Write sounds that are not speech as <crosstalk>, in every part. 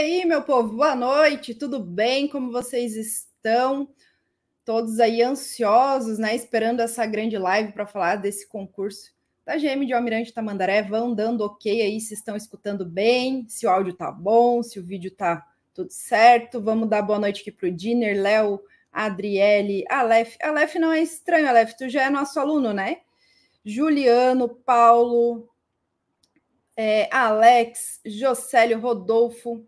aí, meu povo? Boa noite, tudo bem? Como vocês estão? Todos aí ansiosos, né? Esperando essa grande live para falar desse concurso da GM de Almirante Tamandaré. Vão dando ok aí se estão escutando bem, se o áudio tá bom, se o vídeo tá tudo certo. Vamos dar boa noite aqui pro Diner, Léo, Adriele, Aleph. Aleph não é estranho, Aleph, tu já é nosso aluno, né? Juliano, Paulo, é, Alex, Jocélio, Rodolfo,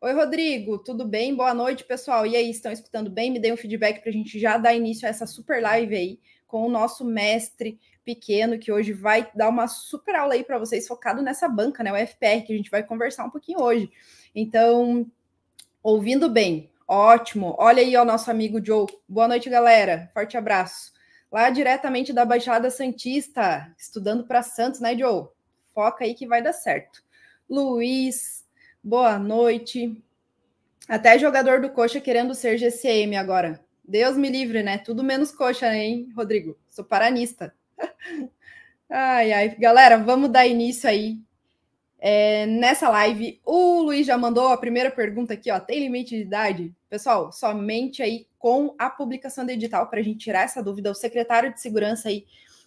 Oi, Rodrigo, tudo bem? Boa noite, pessoal. E aí, estão escutando bem? Me dê um feedback para a gente já dar início a essa super live aí com o nosso mestre pequeno, que hoje vai dar uma super aula aí para vocês, focado nessa banca, né? O FPR, que a gente vai conversar um pouquinho hoje. Então, ouvindo bem, ótimo. Olha aí, o nosso amigo Joe. Boa noite, galera. Forte abraço. Lá diretamente da Baixada Santista, estudando para Santos, né, Joe? Foca aí que vai dar certo. Luiz Boa noite. Até jogador do Coxa querendo ser GCM agora. Deus me livre, né? Tudo menos Coxa, hein, Rodrigo? Sou paranista. <laughs> ai, ai. Galera, vamos dar início aí. É, nessa live, o Luiz já mandou a primeira pergunta aqui, ó. Tem limite de idade? Pessoal, somente aí com a publicação do edital para a gente tirar essa dúvida. O secretário de segurança aí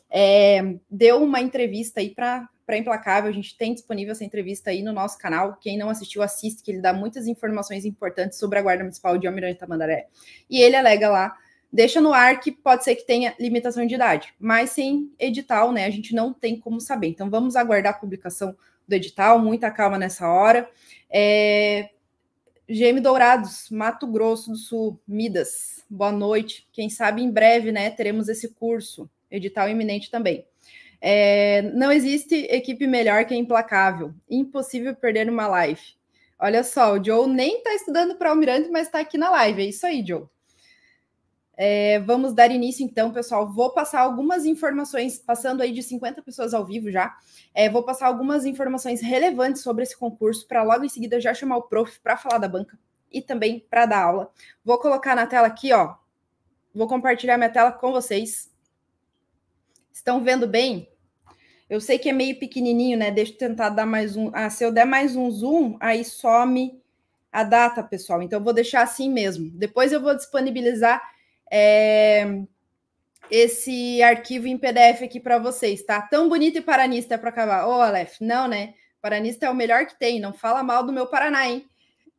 é, deu uma entrevista aí para para Implacável, a gente tem disponível essa entrevista aí no nosso canal. Quem não assistiu, assiste, que ele dá muitas informações importantes sobre a Guarda Municipal de Almirante Tamandaré. E ele alega lá, deixa no ar que pode ser que tenha limitação de idade, mas sem edital, né? A gente não tem como saber. Então vamos aguardar a publicação do edital, muita calma nessa hora. É... GM Dourados, Mato Grosso do Sul, Midas, boa noite. Quem sabe em breve, né, teremos esse curso, edital iminente também. É, não existe equipe melhor que a Implacável. Impossível perder uma live. Olha só, o Joe nem está estudando para Almirante, mas está aqui na live. É isso aí, Joe. É, vamos dar início então, pessoal. Vou passar algumas informações, passando aí de 50 pessoas ao vivo já. É, vou passar algumas informações relevantes sobre esse concurso para logo em seguida já chamar o prof para falar da banca e também para dar aula. Vou colocar na tela aqui, ó. Vou compartilhar minha tela com vocês. Estão vendo bem? Eu sei que é meio pequenininho, né? Deixa eu tentar dar mais um. Ah, se eu der mais um zoom, aí some a data, pessoal. Então, eu vou deixar assim mesmo. Depois eu vou disponibilizar é, esse arquivo em PDF aqui para vocês, tá? Tão bonito e paranista é para acabar. Ô, oh, Aleph, não, né? Paranista é o melhor que tem. Não fala mal do meu Paraná, hein?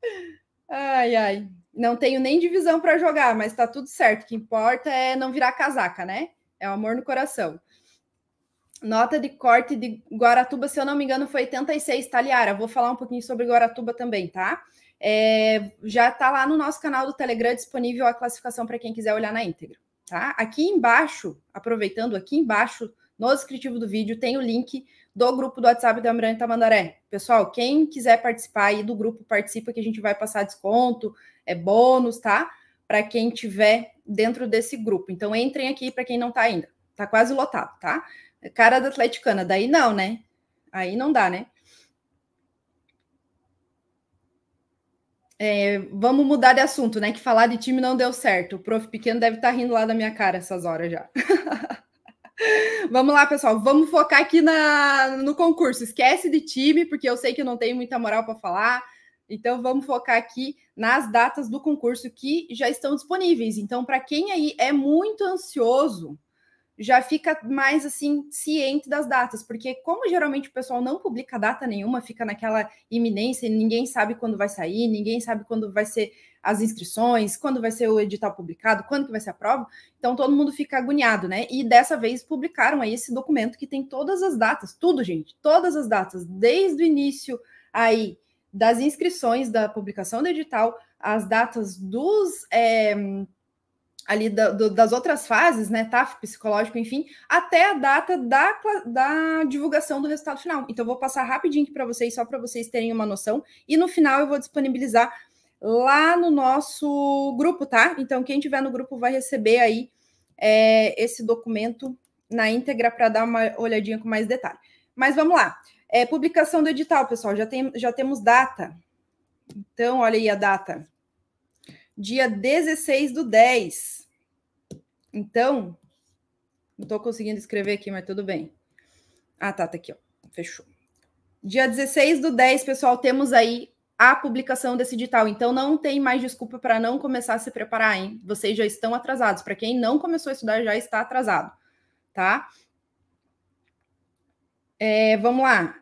<laughs> Ai, ai. Não tenho nem divisão para jogar, mas tá tudo certo. O que importa é não virar casaca, né? É o amor no coração. Nota de corte de Guaratuba, se eu não me engano, foi 86, Taliara. Vou falar um pouquinho sobre Guaratuba também, tá? É, já está lá no nosso canal do Telegram disponível a classificação para quem quiser olhar na íntegra, tá? Aqui embaixo, aproveitando, aqui embaixo, no descritivo do vídeo, tem o link do grupo do WhatsApp do Almirante Tamandaré. Pessoal, quem quiser participar aí do grupo, participa que a gente vai passar desconto, é bônus, tá? Para quem tiver dentro desse grupo. Então entrem aqui para quem não está ainda. Tá quase lotado, tá? Cara da atleticana, daí não, né? Aí não dá, né? É, vamos mudar de assunto, né? Que falar de time não deu certo. O prof pequeno deve estar tá rindo lá da minha cara essas horas já. <laughs> vamos lá, pessoal. Vamos focar aqui na, no concurso. Esquece de time, porque eu sei que eu não tenho muita moral para falar. Então vamos focar aqui nas datas do concurso que já estão disponíveis. Então, para quem aí é muito ansioso, já fica mais assim ciente das datas, porque como geralmente o pessoal não publica data nenhuma, fica naquela iminência, ninguém sabe quando vai sair, ninguém sabe quando vai ser as inscrições, quando vai ser o edital publicado, quando que vai ser a prova. Então todo mundo fica agoniado, né? E dessa vez publicaram aí esse documento que tem todas as datas, tudo, gente, todas as datas, desde o início aí das inscrições da publicação do edital, as datas dos é, ali da, do, das outras fases, né, TAF, tá, psicológico, enfim, até a data da, da divulgação do resultado final. Então, vou passar rapidinho aqui para vocês, só para vocês terem uma noção, e no final eu vou disponibilizar lá no nosso grupo, tá? Então, quem tiver no grupo vai receber aí é, esse documento na íntegra para dar uma olhadinha com mais detalhe. Mas vamos lá. É, publicação do edital, pessoal, já, tem, já temos data. Então, olha aí a data. Dia 16 do 10. Então, não estou conseguindo escrever aqui, mas tudo bem. Ah, tá, tá aqui, ó. Fechou. Dia 16 do 10, pessoal, temos aí a publicação desse edital. Então, não tem mais desculpa para não começar a se preparar, hein? Vocês já estão atrasados. Para quem não começou a estudar, já está atrasado, tá? É, vamos lá.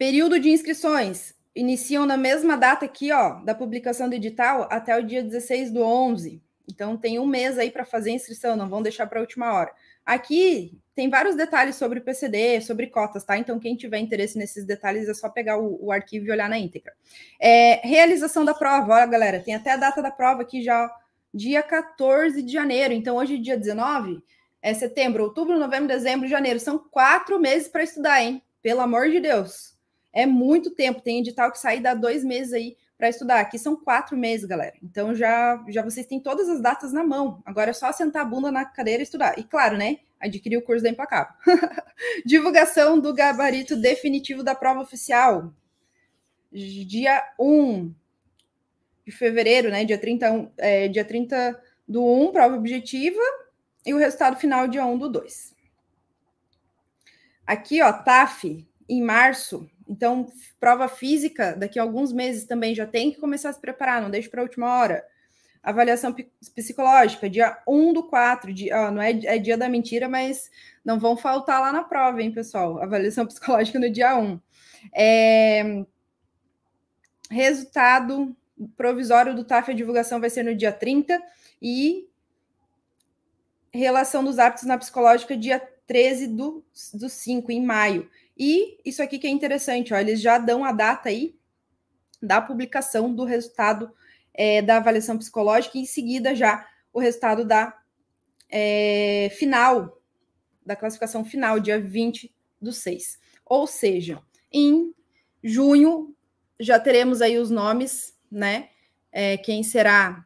Período de inscrições. Iniciam na mesma data aqui, ó, da publicação do edital até o dia 16 do 11. Então, tem um mês aí para fazer a inscrição, não vão deixar para a última hora. Aqui tem vários detalhes sobre o PCD, sobre cotas, tá? Então, quem tiver interesse nesses detalhes é só pegar o, o arquivo e olhar na íntegra. É, realização da prova, olha, galera, tem até a data da prova aqui já, dia 14 de janeiro. Então, hoje, dia 19, é setembro, outubro, novembro, dezembro, janeiro. São quatro meses para estudar, hein? Pelo amor de Deus é muito tempo. Tem edital que sai dá dois meses aí para estudar. Aqui são quatro meses, galera. Então já, já vocês têm todas as datas na mão. Agora é só sentar a bunda na cadeira e estudar. E claro, né? Adquirir o curso da Empacapa. <laughs> Divulgação do gabarito definitivo da prova oficial. Dia 1 de fevereiro, né? Dia 30, é, dia 30 do 1, prova objetiva. E o resultado final, dia 1 do 2. Aqui, ó, TAF, em março, então, prova física, daqui a alguns meses também já tem que começar a se preparar, não deixe para a última hora. Avaliação psicológica, dia 1 do 4, dia, ó, não é, é dia da mentira, mas não vão faltar lá na prova, hein, pessoal? Avaliação <laughs> psicológica no dia 1. É... Resultado provisório do TAF, a divulgação vai ser no dia 30 e relação dos hábitos na psicológica, dia 13 do, do 5, em maio. E isso aqui que é interessante, ó, eles já dão a data aí da publicação do resultado é, da avaliação psicológica e em seguida já o resultado da é, final, da classificação final, dia 20 do 6. Ou seja, em junho já teremos aí os nomes, né? É, quem será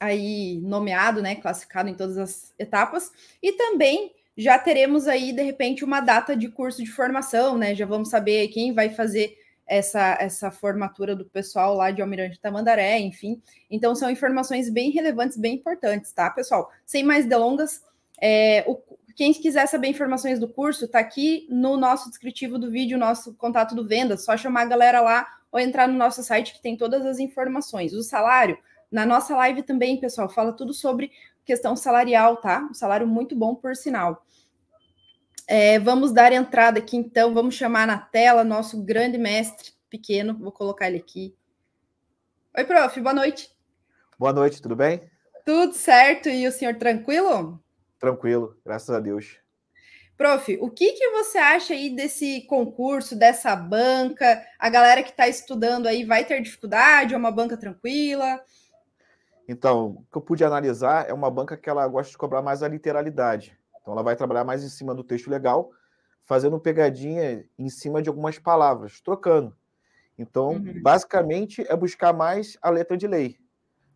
aí nomeado, né? Classificado em todas as etapas, e também já teremos aí, de repente, uma data de curso de formação, né? Já vamos saber quem vai fazer essa, essa formatura do pessoal lá de Almirante Tamandaré, enfim. Então, são informações bem relevantes, bem importantes, tá, pessoal? Sem mais delongas, é, o, quem quiser saber informações do curso, tá aqui no nosso descritivo do vídeo, nosso contato do Venda. Só chamar a galera lá ou entrar no nosso site que tem todas as informações. O salário, na nossa live também, pessoal, fala tudo sobre questão salarial, tá? Um salário muito bom, por sinal. É, vamos dar entrada aqui, então, vamos chamar na tela nosso grande mestre pequeno, vou colocar ele aqui. Oi, prof, boa noite. Boa noite, tudo bem? Tudo certo, e o senhor tranquilo? Tranquilo, graças a Deus. Prof, o que, que você acha aí desse concurso, dessa banca? A galera que está estudando aí vai ter dificuldade? É uma banca tranquila? Então, o que eu pude analisar é uma banca que ela gosta de cobrar mais a literalidade. Então, ela vai trabalhar mais em cima do texto legal, fazendo pegadinha em cima de algumas palavras, trocando. Então, uhum. basicamente, é buscar mais a letra de lei.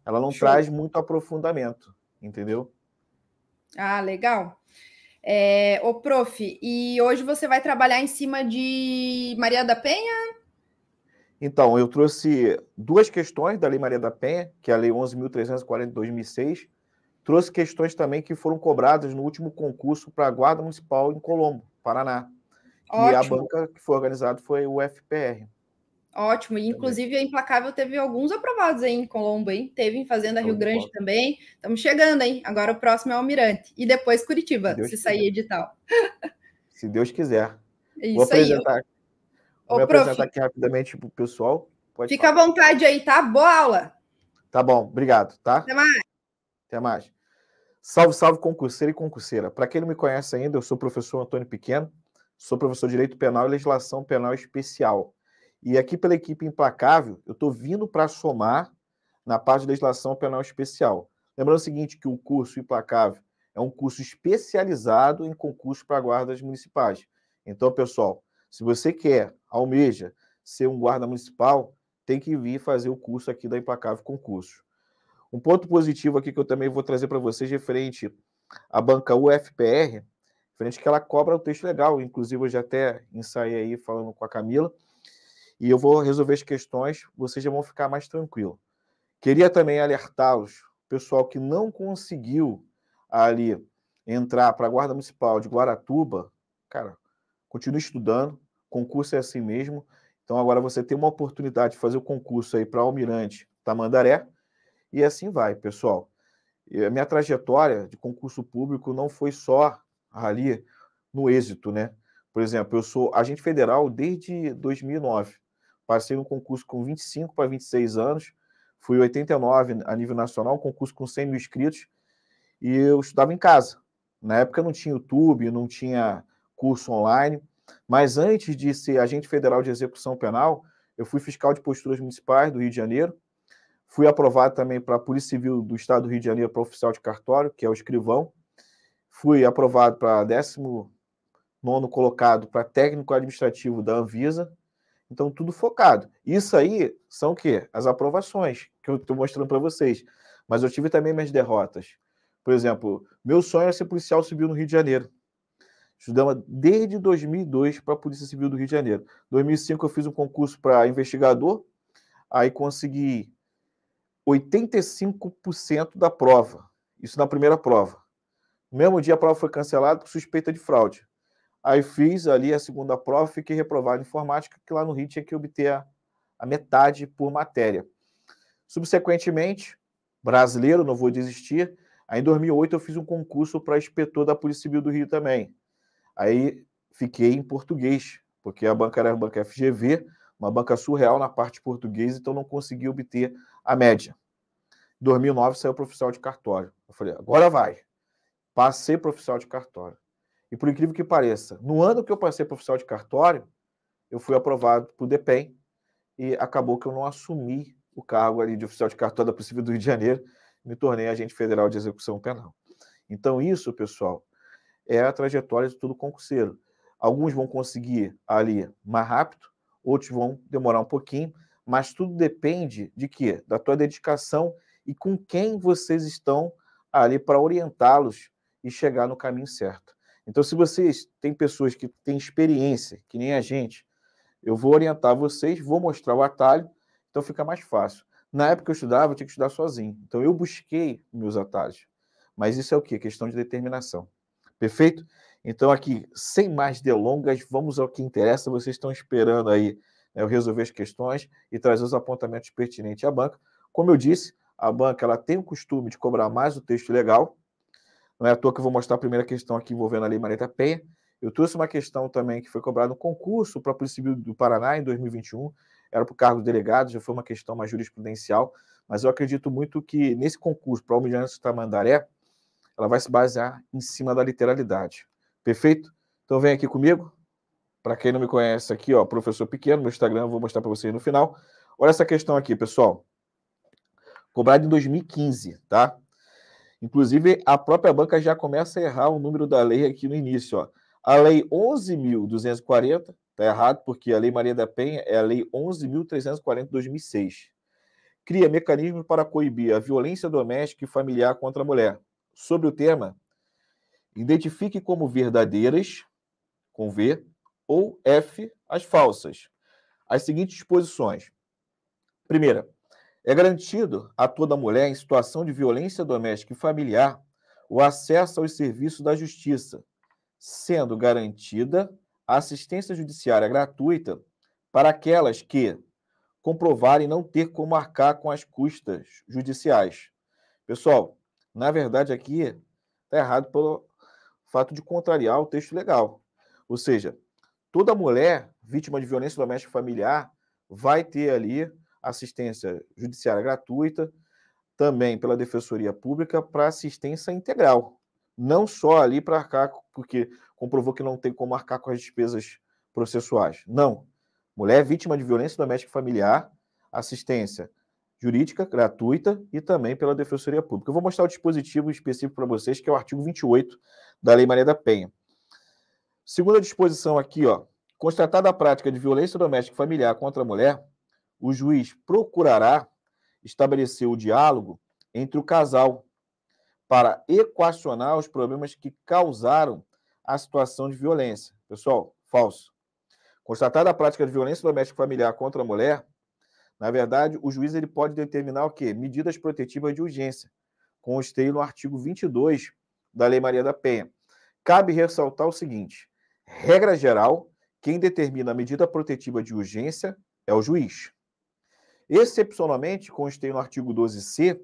Ela não Show. traz muito aprofundamento, entendeu? Ah, legal. É, ô, prof, e hoje você vai trabalhar em cima de Maria da Penha, então, eu trouxe duas questões da Lei Maria da Penha, que é a Lei 11.340 de 2006. Trouxe questões também que foram cobradas no último concurso para a Guarda Municipal em Colombo, Paraná. Ótimo. E a banca que foi organizada foi o FPR. Ótimo, e inclusive a Implacável teve alguns aprovados aí em Colombo, hein? Teve em Fazenda Rio Grande bom. também. Estamos chegando, hein? Agora o próximo é Almirante. E depois Curitiba, se, se sair quiser. edital. Se Deus quiser. É isso Vou apresentar aí. Vou Ô, apresentar aqui rapidamente para o pessoal. Pode fica falar. à vontade aí, tá? Boa aula! Tá bom, obrigado, tá? Até mais. Até mais. Salve, salve, concurseira e concurseira. Para quem não me conhece ainda, eu sou o professor Antônio Pequeno, sou professor de Direito Penal e Legislação Penal Especial. E aqui pela equipe Implacável, eu estou vindo para somar na parte de legislação penal especial. Lembrando o seguinte, que o curso Implacável é um curso especializado em concurso para guardas municipais. Então, pessoal, se você quer, almeja ser um guarda municipal, tem que vir fazer o curso aqui da Implacável Concurso. Um ponto positivo aqui que eu também vou trazer para vocês referente à banca UFPR, frente que ela cobra o texto legal, inclusive eu já até ensaiei aí falando com a Camila, e eu vou resolver as questões, vocês já vão ficar mais tranquilo. Queria também alertá-los, pessoal que não conseguiu ali entrar para a Guarda Municipal de Guaratuba, cara, continue estudando, concurso é assim mesmo. Então agora você tem uma oportunidade de fazer o concurso aí para Almirante Tamandaré e assim vai, pessoal. E a minha trajetória de concurso público não foi só ali no êxito, né? Por exemplo, eu sou agente federal desde 2009. Passei um concurso com 25 para 26 anos, fui 89 a nível nacional, concurso com 100 mil inscritos e eu estudava em casa. Na época não tinha YouTube, não tinha curso online. Mas antes de ser agente federal de execução penal, eu fui fiscal de posturas municipais do Rio de Janeiro. Fui aprovado também para a Polícia Civil do Estado do Rio de Janeiro para oficial de cartório, que é o escrivão. Fui aprovado para 19 colocado para técnico administrativo da Anvisa. Então, tudo focado. Isso aí são o quê? As aprovações que eu estou mostrando para vocês. Mas eu tive também minhas derrotas. Por exemplo, meu sonho era ser policial civil no Rio de Janeiro. Estudamos desde 2002 para a Polícia Civil do Rio de Janeiro. Em 2005 eu fiz um concurso para investigador, aí consegui 85% da prova. Isso na primeira prova. No mesmo dia a prova foi cancelada por suspeita de fraude. Aí fiz ali a segunda prova, fiquei reprovado em informática, que lá no Rio tinha que obter a, a metade por matéria. Subsequentemente, brasileiro, não vou desistir, aí em 2008 eu fiz um concurso para inspetor da Polícia Civil do Rio também. Aí fiquei em português, porque a banca era a banca FGV, uma banca surreal na parte portuguesa, então não consegui obter a média. Em 2009 saiu profissional de cartório. Eu falei, agora vai. Passei profissional de cartório. E por incrível que pareça, no ano que eu passei profissional de cartório, eu fui aprovado para o DPEM e acabou que eu não assumi o cargo ali de oficial de cartório da Polícia do Rio de Janeiro, me tornei agente federal de execução penal. Então isso, pessoal, é a trajetória de todo concurseiro. Alguns vão conseguir ali mais rápido, outros vão demorar um pouquinho, mas tudo depende de quê? Da tua dedicação e com quem vocês estão ali para orientá-los e chegar no caminho certo. Então, se vocês têm pessoas que têm experiência, que nem a gente, eu vou orientar vocês, vou mostrar o atalho, então fica mais fácil. Na época que eu estudava, eu tinha que estudar sozinho. Então, eu busquei meus atalhos. Mas isso é o quê? Questão de determinação. Perfeito? Então, aqui, sem mais delongas, vamos ao que interessa. Vocês estão esperando aí né, eu resolver as questões e trazer os apontamentos pertinentes à banca. Como eu disse, a banca ela tem o costume de cobrar mais o texto legal. Não é à toa que eu vou mostrar a primeira questão aqui envolvendo a Lei Marita Penha. Eu trouxe uma questão também que foi cobrada no concurso para a Polícia Civil do Paraná em 2021. Era para o cargo de delegado, já foi uma questão mais jurisprudencial. Mas eu acredito muito que nesse concurso para o Almirante Tamandaré, ela vai se basear em cima da literalidade. Perfeito? Então vem aqui comigo. Para quem não me conhece aqui, ó, professor pequeno, meu Instagram, vou mostrar para vocês no final. Olha essa questão aqui, pessoal. Cobrado em 2015, tá? Inclusive, a própria banca já começa a errar o número da lei aqui no início, ó. A lei 11.240, tá errado, porque a lei Maria da Penha é a lei 11.340 de 2006. Cria mecanismos para coibir a violência doméstica e familiar contra a mulher sobre o tema. Identifique como verdadeiras, com V, ou F, as falsas. As seguintes disposições. Primeira, é garantido a toda mulher em situação de violência doméstica e familiar o acesso aos serviços da justiça, sendo garantida a assistência judiciária gratuita para aquelas que comprovarem não ter como arcar com as custas judiciais. Pessoal, na verdade, aqui está errado pelo fato de contrariar o texto legal. Ou seja, toda mulher vítima de violência doméstica familiar vai ter ali assistência judiciária gratuita, também pela Defensoria Pública, para assistência integral. Não só ali para arcar, porque comprovou que não tem como arcar com as despesas processuais. Não. Mulher vítima de violência doméstica familiar, assistência jurídica gratuita e também pela Defensoria Pública. Eu vou mostrar o dispositivo específico para vocês, que é o artigo 28 da Lei Maria da Penha. Segunda disposição aqui, ó. Constatada a prática de violência doméstica e familiar contra a mulher, o juiz procurará estabelecer o diálogo entre o casal para equacionar os problemas que causaram a situação de violência. Pessoal, falso. Constatada a prática de violência doméstica e familiar contra a mulher, na verdade, o juiz ele pode determinar o quê? Medidas protetivas de urgência, constei no artigo 22 da Lei Maria da Penha. Cabe ressaltar o seguinte: regra geral, quem determina a medida protetiva de urgência é o juiz. Excepcionalmente, constei no artigo 12c,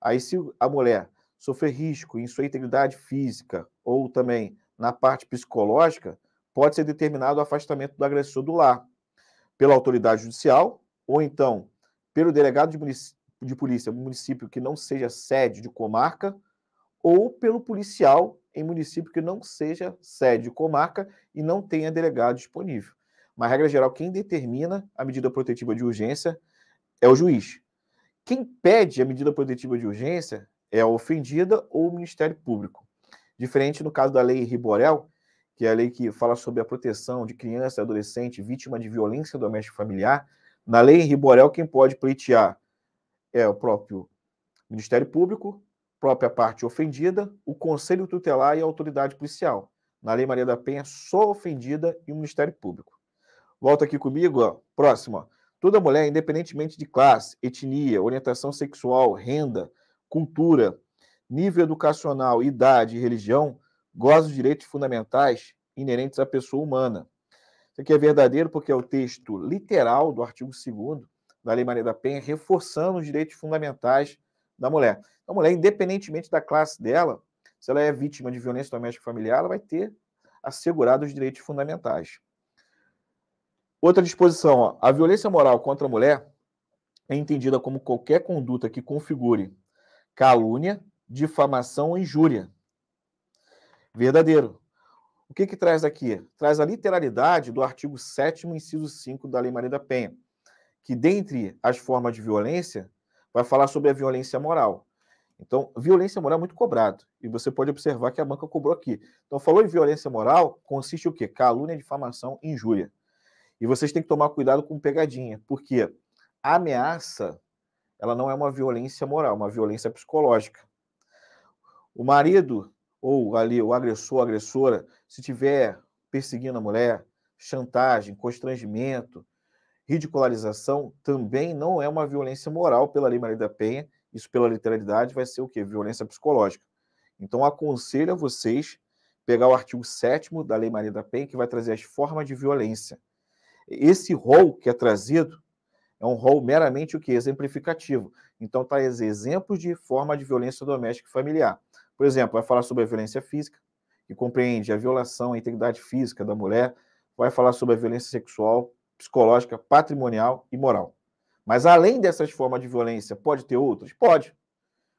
aí se a mulher sofrer risco em sua integridade física ou também na parte psicológica, pode ser determinado o afastamento do agressor do lar pela autoridade judicial ou então pelo delegado de, munic... de polícia município que não seja sede de comarca, ou pelo policial em município que não seja sede de comarca e não tenha delegado disponível. Mas, regra geral, quem determina a medida protetiva de urgência é o juiz. Quem pede a medida protetiva de urgência é a ofendida ou o Ministério Público. Diferente no caso da Lei Riborel, que é a lei que fala sobre a proteção de criança e adolescente vítima de violência doméstica familiar, na lei Henri Borel, quem pode pleitear é o próprio Ministério Público, própria parte ofendida, o Conselho Tutelar e a autoridade policial. Na Lei Maria da Penha, só ofendida e o Ministério Público. Volta aqui comigo, próximo. próxima. Toda mulher, independentemente de classe, etnia, orientação sexual, renda, cultura, nível educacional, idade e religião, goza dos direitos fundamentais inerentes à pessoa humana. Isso aqui é verdadeiro porque é o texto literal do artigo 2 da Lei Maria da Penha, reforçando os direitos fundamentais da mulher. A mulher, independentemente da classe dela, se ela é vítima de violência doméstica familiar, ela vai ter assegurado os direitos fundamentais. Outra disposição, ó, a violência moral contra a mulher é entendida como qualquer conduta que configure calúnia, difamação ou injúria. Verdadeiro, o que que traz aqui? Traz a literalidade do artigo 7 inciso 5 da Lei Maria da Penha, que dentre as formas de violência, vai falar sobre a violência moral. Então, violência moral é muito cobrado, e você pode observar que a banca cobrou aqui. Então, falou em violência moral, consiste o quê? Calúnia, difamação, injúria. E vocês têm que tomar cuidado com pegadinha, porque a ameaça, ela não é uma violência moral, é uma violência psicológica. O marido ou ali o agressor, agressora, se tiver perseguindo a mulher, chantagem, constrangimento, ridicularização, também não é uma violência moral pela Lei Maria da Penha, isso pela literalidade vai ser o quê? Violência psicológica. Então aconselho a vocês pegar o artigo 7 da Lei Maria da Penha, que vai trazer as formas de violência. Esse rol que é trazido é um rol meramente o que? Exemplificativo. Então, traz tá exemplos de forma de violência doméstica e familiar. Por exemplo, vai falar sobre a violência física, que compreende a violação à integridade física da mulher, vai falar sobre a violência sexual, psicológica, patrimonial e moral. Mas além dessas formas de violência, pode ter outras? Pode.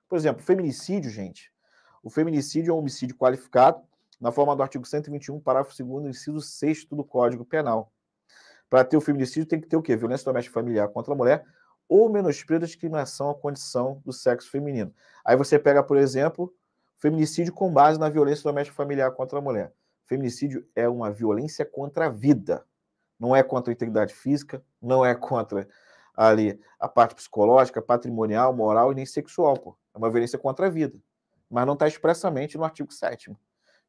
Por exemplo, feminicídio, gente. O feminicídio é um homicídio qualificado na forma do artigo 121, parágrafo 2 inciso 6 do Código Penal. Para ter o feminicídio tem que ter o quê? Violência doméstica familiar contra a mulher ou menosprezo, discriminação à condição do sexo feminino. Aí você pega, por exemplo, Feminicídio com base na violência doméstica familiar contra a mulher. Feminicídio é uma violência contra a vida. Não é contra a integridade física, não é contra ali a parte psicológica, patrimonial, moral e nem sexual, pô. É uma violência contra a vida. Mas não está expressamente no artigo 7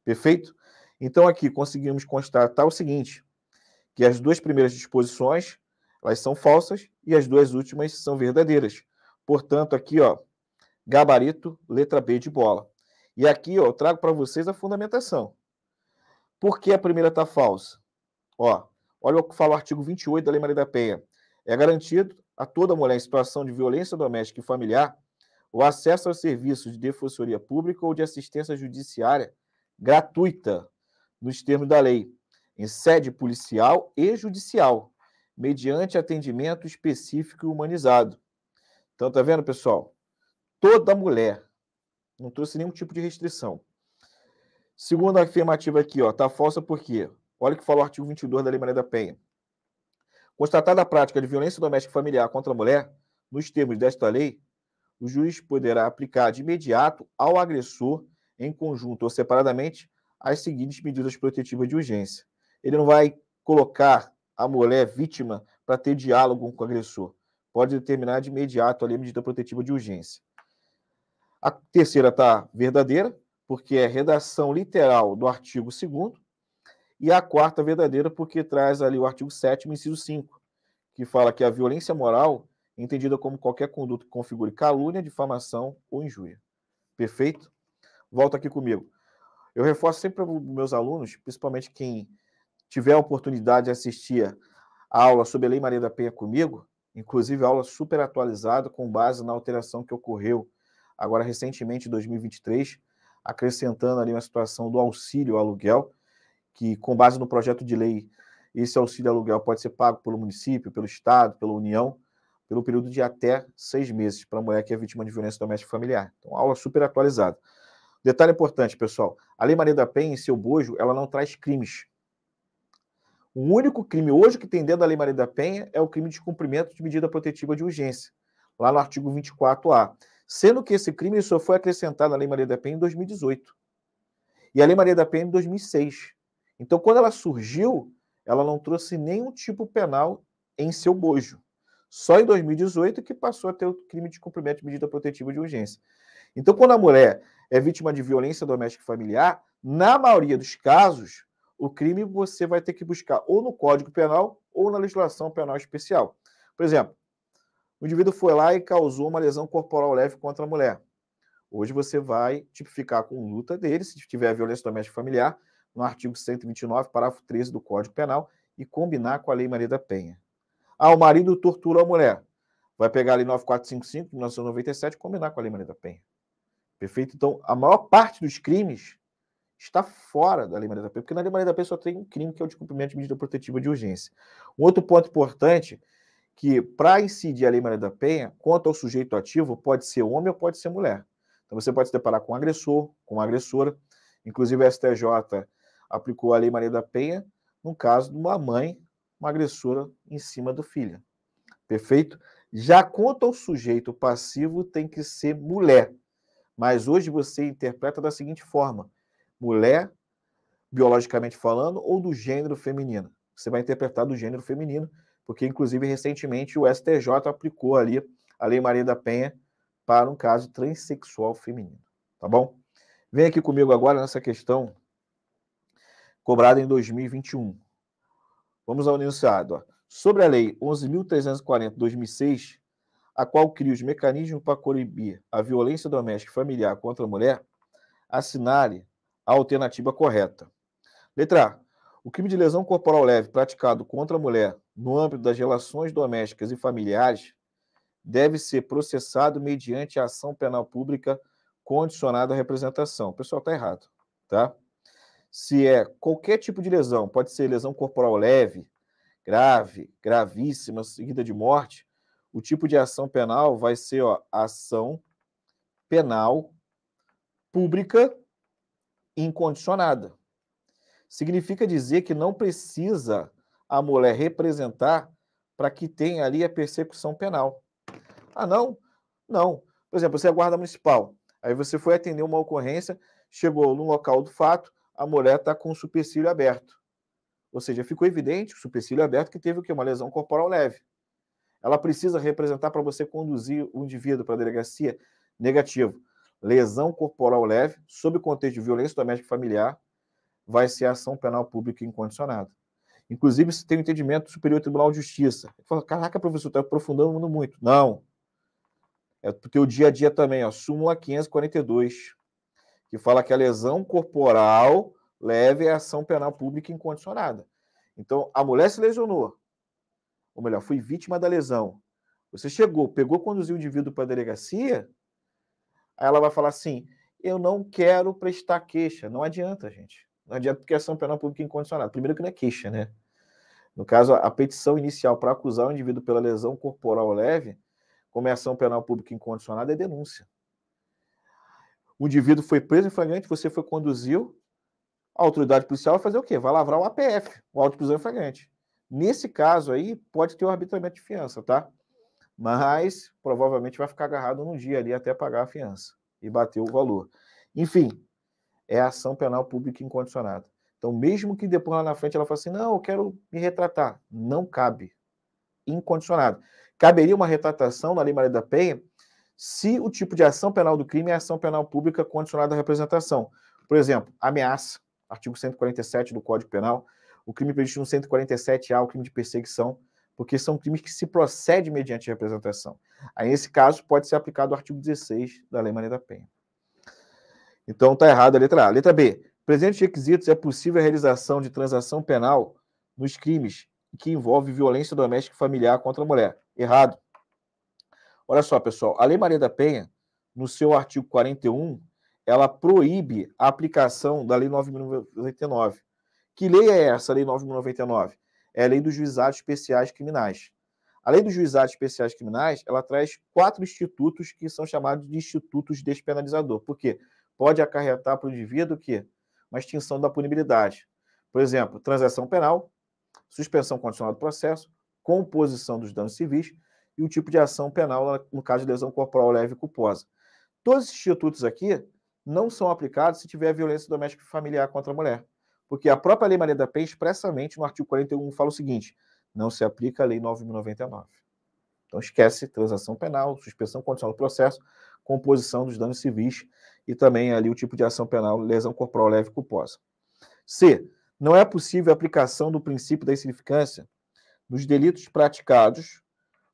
Perfeito? Então aqui conseguimos constatar tá o seguinte, que as duas primeiras disposições, elas são falsas e as duas últimas são verdadeiras. Portanto, aqui, ó, gabarito, letra B de bola. E aqui ó, eu trago para vocês a fundamentação. Por que a primeira está falsa? Ó, olha o que fala o artigo 28 da Lei Maria da Penha. É garantido a toda mulher em situação de violência doméstica e familiar o acesso aos serviços de defensoria pública ou de assistência judiciária gratuita, nos termos da lei, em sede policial e judicial, mediante atendimento específico e humanizado. Então, tá vendo, pessoal? Toda mulher não trouxe nenhum tipo de restrição. Segunda afirmativa aqui, ó, tá falsa por quê? Olha o que fala o artigo 22 da Lei Maria da Penha. Constatada a prática de violência doméstica familiar contra a mulher, nos termos desta lei, o juiz poderá aplicar de imediato ao agressor, em conjunto ou separadamente, as seguintes medidas protetivas de urgência. Ele não vai colocar a mulher vítima para ter diálogo com o agressor. Pode determinar de imediato ali a medida protetiva de urgência. A terceira está verdadeira, porque é redação literal do artigo 2 e a quarta verdadeira porque traz ali o artigo 7 inciso 5, que fala que a violência moral é entendida como qualquer conduta que configure calúnia, difamação ou injúria. Perfeito? Volta aqui comigo. Eu reforço sempre para os meus alunos, principalmente quem tiver a oportunidade de assistir a aula sobre a Lei Maria da Penha comigo, inclusive aula super atualizada com base na alteração que ocorreu agora recentemente, em 2023, acrescentando ali uma situação do auxílio aluguel, que com base no projeto de lei, esse auxílio aluguel pode ser pago pelo município, pelo Estado, pela União, pelo período de até seis meses para a mulher que é vítima de violência doméstica familiar. Então, aula super atualizada. Detalhe importante, pessoal: a Lei Maria da Penha, em seu bojo, ela não traz crimes. O único crime hoje que tem dentro da Lei Maria da Penha é o crime de cumprimento de medida protetiva de urgência, lá no artigo 24A sendo que esse crime só foi acrescentado à Lei Maria da Penha em 2018 e a Lei Maria da Penha em 2006. Então, quando ela surgiu, ela não trouxe nenhum tipo penal em seu bojo. Só em 2018 que passou a ter o crime de cumprimento de medida protetiva de urgência. Então, quando a mulher é vítima de violência doméstica e familiar, na maioria dos casos, o crime você vai ter que buscar ou no Código Penal ou na legislação penal especial. Por exemplo, o indivíduo foi lá e causou uma lesão corporal leve contra a mulher. Hoje você vai tipificar com luta dele, se tiver violência doméstica familiar, no artigo 129, parágrafo 13 do Código Penal, e combinar com a Lei Maria da Penha. Ah, o marido tortura a mulher. Vai pegar Lei 9455 de 1997 e combinar com a Lei Maria da Penha. Perfeito? Então, a maior parte dos crimes está fora da Lei Maria da Penha, porque na Lei Maria da Penha só tem um crime, que é o descumprimento de medida protetiva de urgência. Um outro ponto importante que, para incidir a Lei Maria da Penha, quanto ao sujeito ativo, pode ser homem ou pode ser mulher. Então você pode se deparar com um agressor, com uma agressora. Inclusive, a STJ aplicou a Lei Maria da Penha no caso de uma mãe, uma agressora em cima do filho. Perfeito? Já quanto ao sujeito passivo, tem que ser mulher. Mas hoje você interpreta da seguinte forma: mulher, biologicamente falando, ou do gênero feminino. Você vai interpretar do gênero feminino, porque inclusive recentemente o STJ aplicou ali a Lei Maria da Penha para um caso transexual feminino, tá bom? Vem aqui comigo agora nessa questão cobrada em 2021. Vamos ao enunciado. Ó. Sobre a Lei 11.340-2006, a qual cria os mecanismos para coibir a violência doméstica e familiar contra a mulher, assinale a alternativa correta. Letra A. O crime de lesão corporal leve praticado contra a mulher no âmbito das relações domésticas e familiares deve ser processado mediante a ação penal pública condicionada à representação. O pessoal está errado, tá? Se é qualquer tipo de lesão, pode ser lesão corporal leve, grave, gravíssima, seguida de morte, o tipo de ação penal vai ser ó, ação penal pública incondicionada. Significa dizer que não precisa a mulher representar para que tenha ali a persecução penal. Ah, não? Não. Por exemplo, você é guarda municipal, aí você foi atender uma ocorrência, chegou no local do fato, a mulher está com o supercílio aberto. Ou seja, ficou evidente o supercílio aberto que teve o quê? Uma lesão corporal leve. Ela precisa representar para você conduzir o indivíduo para a delegacia? Negativo. Lesão corporal leve, sob contexto de violência doméstica familiar, vai ser ação penal pública incondicionada. Inclusive, se tem o um entendimento do Superior Tribunal de Justiça. Fala, caraca, professor, está aprofundando muito. Não. É porque o dia a dia também, ó, súmula 542, que fala que a lesão corporal leve é ação penal pública incondicionada. Então, a mulher se lesionou, ou melhor, foi vítima da lesão. Você chegou, pegou, conduziu o indivíduo para a delegacia, aí ela vai falar assim: eu não quero prestar queixa. Não adianta, gente. Não adianta porque é ação penal pública incondicionada. Primeiro que não é queixa, né? No caso, a petição inicial para acusar o indivíduo pela lesão corporal leve, como é ação penal pública incondicionada, é denúncia. O indivíduo foi preso em flagrante, você foi conduziu, a autoridade policial vai fazer o quê? Vai lavrar o APF, o auto de prisão em flagrante. Nesse caso aí, pode ter o arbitramento de fiança, tá? Mas provavelmente vai ficar agarrado num dia ali até pagar a fiança e bater o valor. Enfim, é ação penal pública incondicionada. Então, mesmo que depois lá na frente ela fale assim, não, eu quero me retratar, não cabe. Incondicionado. Caberia uma retratação na Lei Maria da Penha se o tipo de ação penal do crime é ação penal pública condicionada à representação. Por exemplo, ameaça, artigo 147 do Código Penal, o crime previsto no 147A, o crime de perseguição, porque são crimes que se procede mediante representação. Aí, nesse caso, pode ser aplicado o artigo 16 da Lei Maria da Penha. Então, está errado a letra A. Letra B. Presentes requisitos é possível a realização de transação penal nos crimes que envolve violência doméstica e familiar contra a mulher. Errado. Olha só, pessoal. A Lei Maria da Penha, no seu artigo 41, ela proíbe a aplicação da Lei 9.099. Que lei é essa, a Lei 9.099? É a Lei dos Juizados Especiais Criminais. A Lei dos Juizados Especiais Criminais, ela traz quatro institutos que são chamados de institutos despenalizador. Por quê? Pode acarretar para o indivíduo que uma extinção da punibilidade. Por exemplo, transação penal, suspensão condicional do processo, composição dos danos civis e o tipo de ação penal no caso de lesão corporal leve e culposa. Todos esses institutos aqui não são aplicados se tiver violência doméstica e familiar contra a mulher, porque a própria Lei Maria da Penha expressamente no artigo 41 fala o seguinte: não se aplica a Lei 9.099. Então esquece transação penal, suspensão condicional do processo, composição dos danos civis e também ali o tipo de ação penal, lesão corporal leve culposa. C. Não é possível a aplicação do princípio da insignificância nos delitos praticados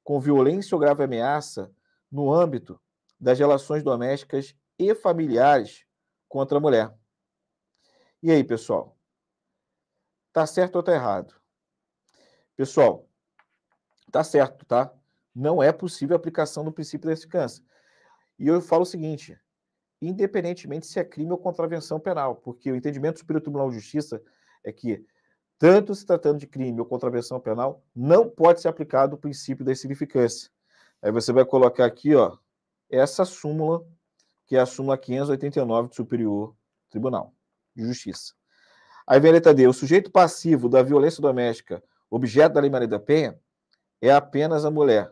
com violência ou grave ameaça no âmbito das relações domésticas e familiares contra a mulher. E aí, pessoal? Tá certo ou tá errado? Pessoal, tá certo, tá? não é possível a aplicação do princípio da eficácia. E eu falo o seguinte, independentemente se é crime ou contravenção penal, porque o entendimento do Superior Tribunal de Justiça é que, tanto se tratando de crime ou contravenção penal, não pode ser aplicado o princípio da insignificância. Aí você vai colocar aqui, ó, essa súmula, que é a súmula 589 do Superior Tribunal de Justiça. Aí vem a letra D. O sujeito passivo da violência doméstica, objeto da Lei Maria da Penha, é apenas a mulher,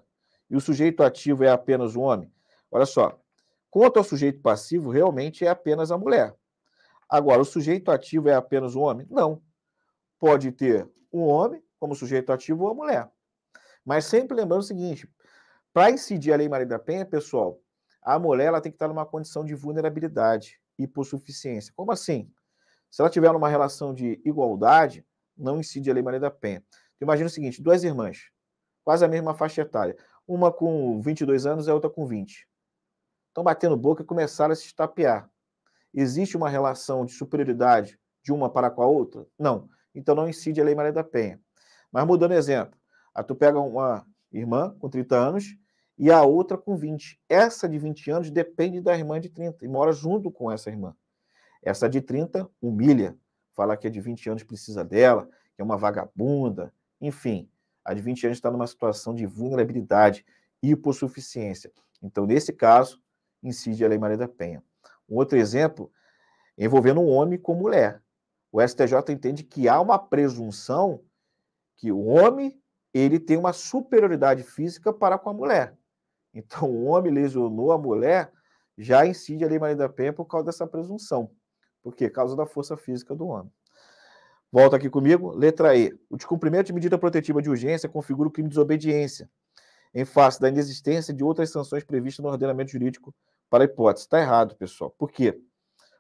e o sujeito ativo é apenas o homem? Olha só, quanto ao sujeito passivo, realmente é apenas a mulher. Agora, o sujeito ativo é apenas o homem? Não. Pode ter um homem como sujeito ativo ou a mulher. Mas sempre lembrando o seguinte: para incidir a Lei Maria da Penha, pessoal, a mulher ela tem que estar numa condição de vulnerabilidade e por suficiência. Como assim? Se ela tiver numa relação de igualdade, não incide a Lei Maria da Penha. Então, imagina o seguinte: duas irmãs, quase a mesma faixa etária uma com 22 anos e a outra com 20. Estão batendo boca e começaram a se estapear. Existe uma relação de superioridade de uma para com a outra? Não. Então não incide a Lei Maria da Penha. Mas mudando exemplo, a tu pega uma irmã com 30 anos e a outra com 20. Essa de 20 anos depende da irmã de 30 e mora junto com essa irmã. Essa de 30 humilha, fala que a de 20 anos precisa dela, que é uma vagabunda, enfim. 20 anos está numa situação de vulnerabilidade, hipossuficiência. Então, nesse caso, incide a Lei Maria da Penha. Um outro exemplo envolvendo um homem com mulher. O STJ entende que há uma presunção que o homem ele tem uma superioridade física para com a mulher. Então, o homem lesionou a mulher, já incide a Lei Maria da Penha por causa dessa presunção. Por quê? Causa da força física do homem. Volta aqui comigo. Letra E. O descumprimento de medida protetiva de urgência configura o crime de desobediência em face da inexistência de outras sanções previstas no ordenamento jurídico para a hipótese. Está errado, pessoal. Por quê?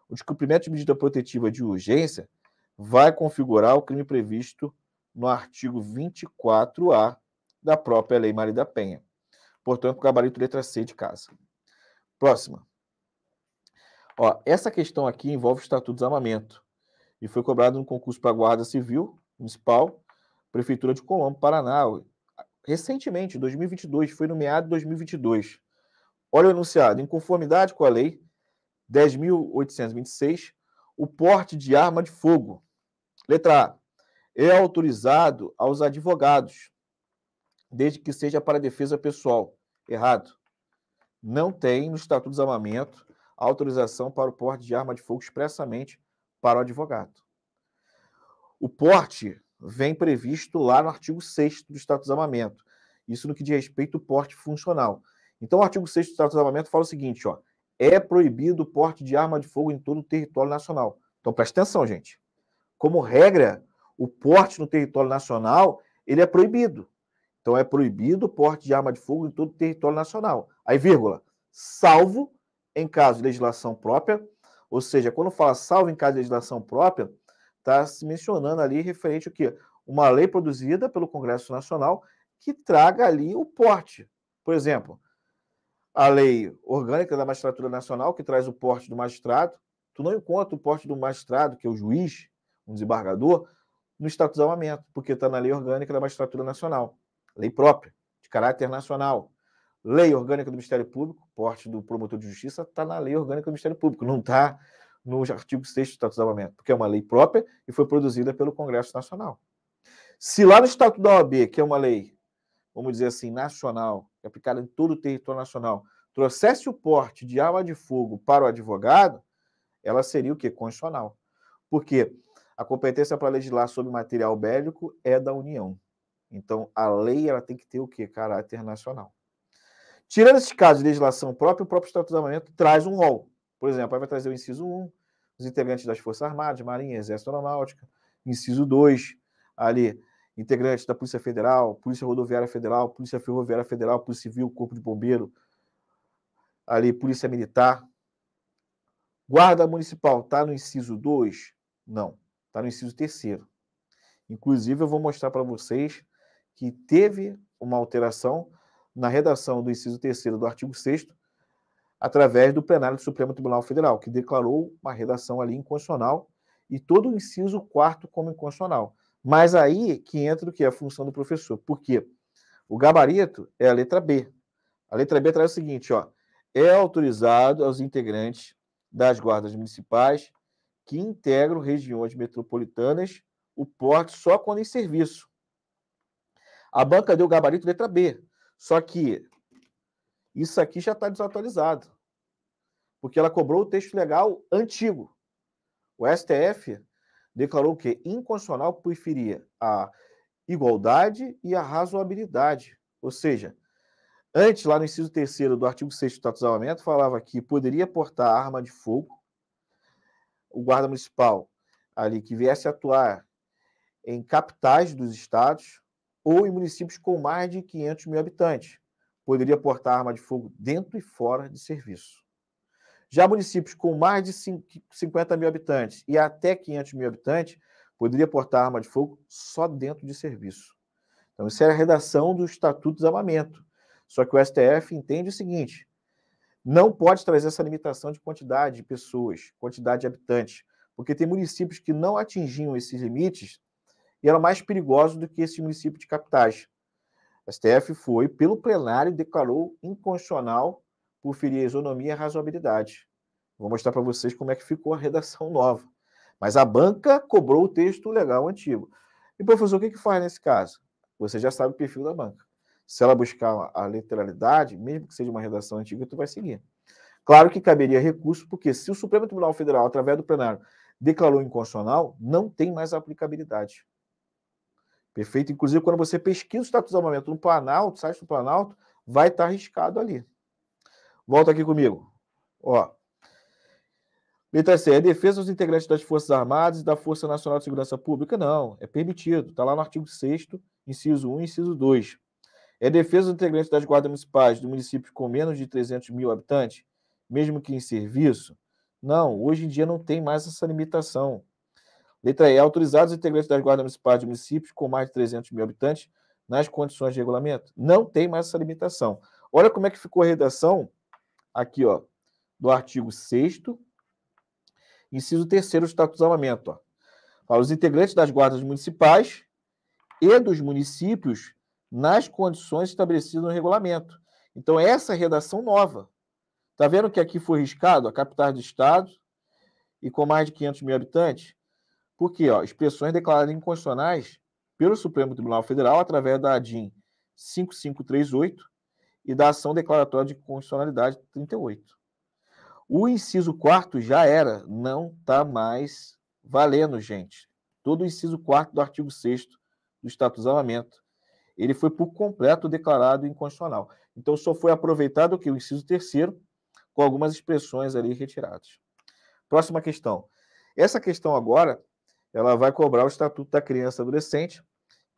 O descumprimento de medida protetiva de urgência vai configurar o crime previsto no artigo 24A da própria Lei Maria da Penha. Portanto, gabarito letra C de casa. Próxima. Ó, essa questão aqui envolve o Estatuto de Desarmamento e foi cobrado no concurso para a Guarda Civil Municipal, Prefeitura de Colombo, Paraná. Recentemente, 2022, foi nomeado em 2022. Olha o enunciado. Em conformidade com a Lei 10.826, o porte de arma de fogo. Letra A. É autorizado aos advogados, desde que seja para defesa pessoal. Errado. Não tem no Estatuto de Desarmamento autorização para o porte de arma de fogo expressamente para o advogado. O porte vem previsto lá no artigo 6 do Estatuto de Armamento. Isso no que diz respeito ao porte funcional. Então, o artigo 6 do Estatuto de Armamento fala o seguinte: ó, é proibido o porte de arma de fogo em todo o território nacional. Então, presta atenção, gente. Como regra, o porte no território nacional ele é proibido. Então, é proibido o porte de arma de fogo em todo o território nacional. Aí, vírgula, salvo em caso de legislação própria ou seja, quando fala salvo em caso de legislação própria, está se mencionando ali referente o quê? Uma lei produzida pelo Congresso Nacional que traga ali o porte. Por exemplo, a lei orgânica da magistratura nacional, que traz o porte do magistrado, tu não encontra o porte do magistrado, que é o juiz, um desembargador, no status de armamento, porque está na lei orgânica da magistratura nacional, lei própria, de caráter nacional. Lei Orgânica do Ministério Público, porte do promotor de justiça, está na Lei Orgânica do Ministério Público, não está no artigo 6 do Estatuto do Armamento, porque é uma lei própria e foi produzida pelo Congresso Nacional. Se lá no Estatuto da OAB, que é uma lei, vamos dizer assim, nacional, aplicada em todo o território nacional, trouxesse o porte de arma de fogo para o advogado, ela seria o quê? Constitucional. Porque a competência para legislar sobre material bélico é da União. Então, a lei ela tem que ter o quê? Caráter nacional. Tirando esses casos de legislação própria, o próprio Estatuto do Armamento traz um rol. Por exemplo, aí vai trazer o inciso 1, os integrantes das Forças Armadas, Marinha, Exército Aeronáutica, inciso 2, ali, integrantes da Polícia Federal, Polícia Rodoviária Federal, Polícia Ferroviária Federal, Polícia Civil, Corpo de Bombeiro, ali, Polícia Militar. Guarda Municipal está no inciso 2? Não, está no inciso 3. Inclusive, eu vou mostrar para vocês que teve uma alteração na redação do inciso 3 do artigo 6 através do plenário do Supremo Tribunal Federal, que declarou uma redação ali inconstitucional e todo o inciso 4 como inconstitucional. Mas aí que entra o que é a função do professor, porque o gabarito é a letra B. A letra B traz o seguinte, ó, é autorizado aos integrantes das guardas municipais que integram regiões metropolitanas o porte só quando em serviço. A banca deu gabarito letra B, só que isso aqui já está desatualizado, porque ela cobrou o texto legal antigo. O STF declarou que inconstitucional preferia a igualdade e a razoabilidade. Ou seja, antes, lá no inciso 3 do artigo 6 do Estatuto de Armamento, falava que poderia portar arma de fogo o guarda municipal ali que viesse atuar em capitais dos estados ou em municípios com mais de 500 mil habitantes. Poderia portar arma de fogo dentro e fora de serviço. Já municípios com mais de 50 mil habitantes e até 500 mil habitantes, poderia portar arma de fogo só dentro de serviço. Então, isso é a redação do Estatuto de Armamento. Só que o STF entende o seguinte: não pode trazer essa limitação de quantidade de pessoas, quantidade de habitantes, porque tem municípios que não atingiam esses limites e eram mais perigosos do que esse município de capitais. A STF foi, pelo plenário, declarou inconstitucional por ferir a isonomia e a razoabilidade. Vou mostrar para vocês como é que ficou a redação nova. Mas a banca cobrou o texto legal antigo. E, professor, o que, que faz nesse caso? Você já sabe o perfil da banca. Se ela buscar a literalidade, mesmo que seja uma redação antiga, tu vai seguir. Claro que caberia recurso, porque se o Supremo Tribunal Federal, através do plenário, declarou inconstitucional, não tem mais aplicabilidade. Perfeito? Inclusive, quando você pesquisa o status de armamento no Planalto, site do Planalto, vai estar arriscado ali. Volta aqui comigo. Ó. Letra C. É defesa dos integrantes das Forças Armadas e da Força Nacional de Segurança Pública? Não. É permitido. Está lá no artigo 6, inciso 1 e inciso 2. É defesa dos integrantes das guardas municipais do município com menos de 300 mil habitantes, mesmo que em serviço? Não. Hoje em dia não tem mais essa limitação. Letra E. Autorizados os integrantes das guardas municipais de municípios com mais de 300 mil habitantes nas condições de regulamento? Não tem mais essa limitação. Olha como é que ficou a redação aqui, ó, do artigo 6 inciso 3 do Estatuto de Armamento. Ó. Para os integrantes das guardas municipais e dos municípios nas condições estabelecidas no regulamento. Então, essa é a redação nova. Está vendo que aqui foi riscado a capital do Estado e com mais de 500 mil habitantes? Porque, ó, expressões declaradas inconstitucionais pelo Supremo Tribunal Federal através da ADIM 5538 e da Ação Declaratória de Constitucionalidade 38. O inciso 4 já era, não está mais valendo, gente. Todo o inciso 4 do artigo 6 do Estatuto de Armamento, ele foi por completo declarado inconstitucional. Então, só foi aproveitado o que? O inciso 3 com algumas expressões ali retiradas. Próxima questão. Essa questão agora ela vai cobrar o Estatuto da Criança e Adolescente,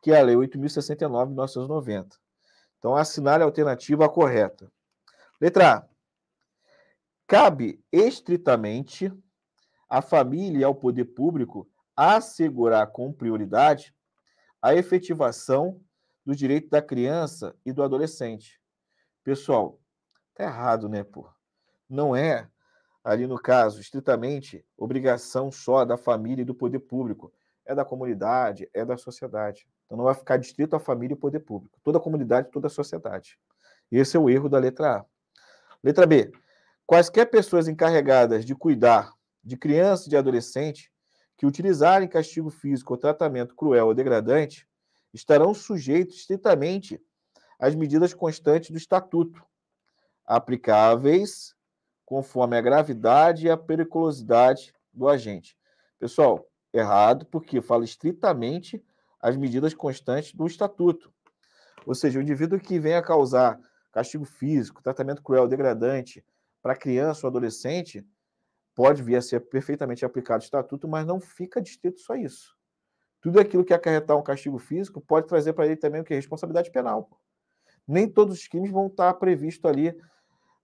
que é a Lei 8.069 1990. Então, assinale a alternativa correta. Letra A. Cabe estritamente à família e ao poder público assegurar com prioridade a efetivação do direito da criança e do adolescente. Pessoal, tá errado, né, pô? Não é ali no caso, estritamente, obrigação só da família e do poder público. É da comunidade, é da sociedade. Então não vai ficar distrito a família e o poder público. Toda a comunidade, toda a sociedade. Esse é o erro da letra A. Letra B. Quaisquer pessoas encarregadas de cuidar de criança e de adolescente que utilizarem castigo físico ou tratamento cruel ou degradante estarão sujeitos estritamente às medidas constantes do Estatuto, aplicáveis conforme a gravidade e a periculosidade do agente. Pessoal, errado, porque fala estritamente as medidas constantes do estatuto. Ou seja, o indivíduo que venha causar castigo físico, tratamento cruel, degradante para criança ou adolescente, pode vir a ser perfeitamente aplicado o estatuto, mas não fica distrito só isso. Tudo aquilo que acarretar um castigo físico pode trazer para ele também o que? Responsabilidade penal. Nem todos os crimes vão estar previstos ali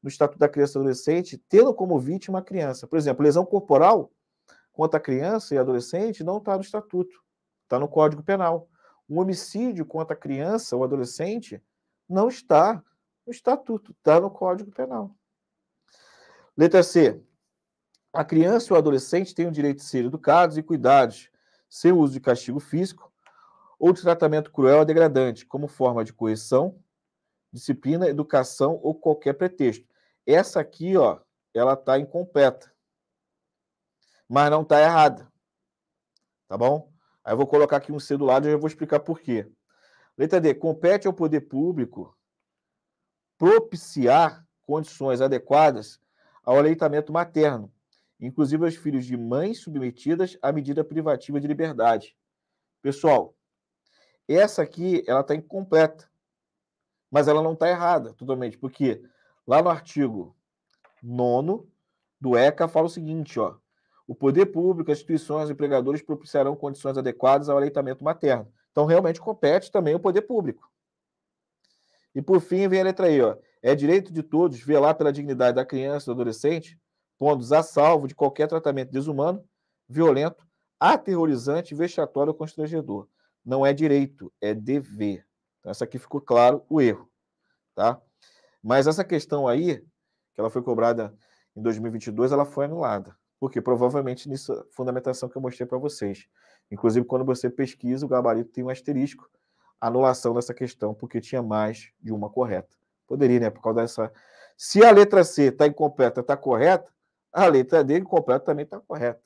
no Estatuto da Criança e Adolescente, tendo como vítima a criança. Por exemplo, lesão corporal contra a criança e adolescente não está no Estatuto, está no Código Penal. Um homicídio contra a criança ou adolescente não está no Estatuto, está no Código Penal. Letra C. A criança ou adolescente tem o direito de ser educados e cuidados, sem o uso de castigo físico ou de tratamento cruel ou degradante, como forma de coerção disciplina, educação ou qualquer pretexto. Essa aqui, ó, ela está incompleta. Mas não está errada. Tá bom? Aí eu vou colocar aqui um C do lado e eu vou explicar por quê. Letra D. Compete ao poder público propiciar condições adequadas ao aleitamento materno, inclusive aos filhos de mães submetidas à medida privativa de liberdade. Pessoal, essa aqui ela está incompleta. Mas ela não está errada totalmente, porque lá no artigo 9 do ECA fala o seguinte, ó. O poder público, as instituições, empregadores propiciarão condições adequadas ao aleitamento materno. Então, realmente compete também o poder público. E por fim, vem a letra E, ó. É direito de todos velar pela dignidade da criança e do adolescente, pondo-os a salvo de qualquer tratamento desumano, violento, aterrorizante, vexatório ou constrangedor. Não é direito, é dever. Então, essa aqui ficou claro o erro, tá? Mas essa questão aí, que ela foi cobrada em 2022, ela foi anulada. Porque provavelmente nessa fundamentação que eu mostrei para vocês. Inclusive, quando você pesquisa, o gabarito tem um asterisco, anulação dessa questão, porque tinha mais de uma correta. Poderia, né? Por causa dessa. Se a letra C está incompleta, está correta, a letra D incompleta também está correta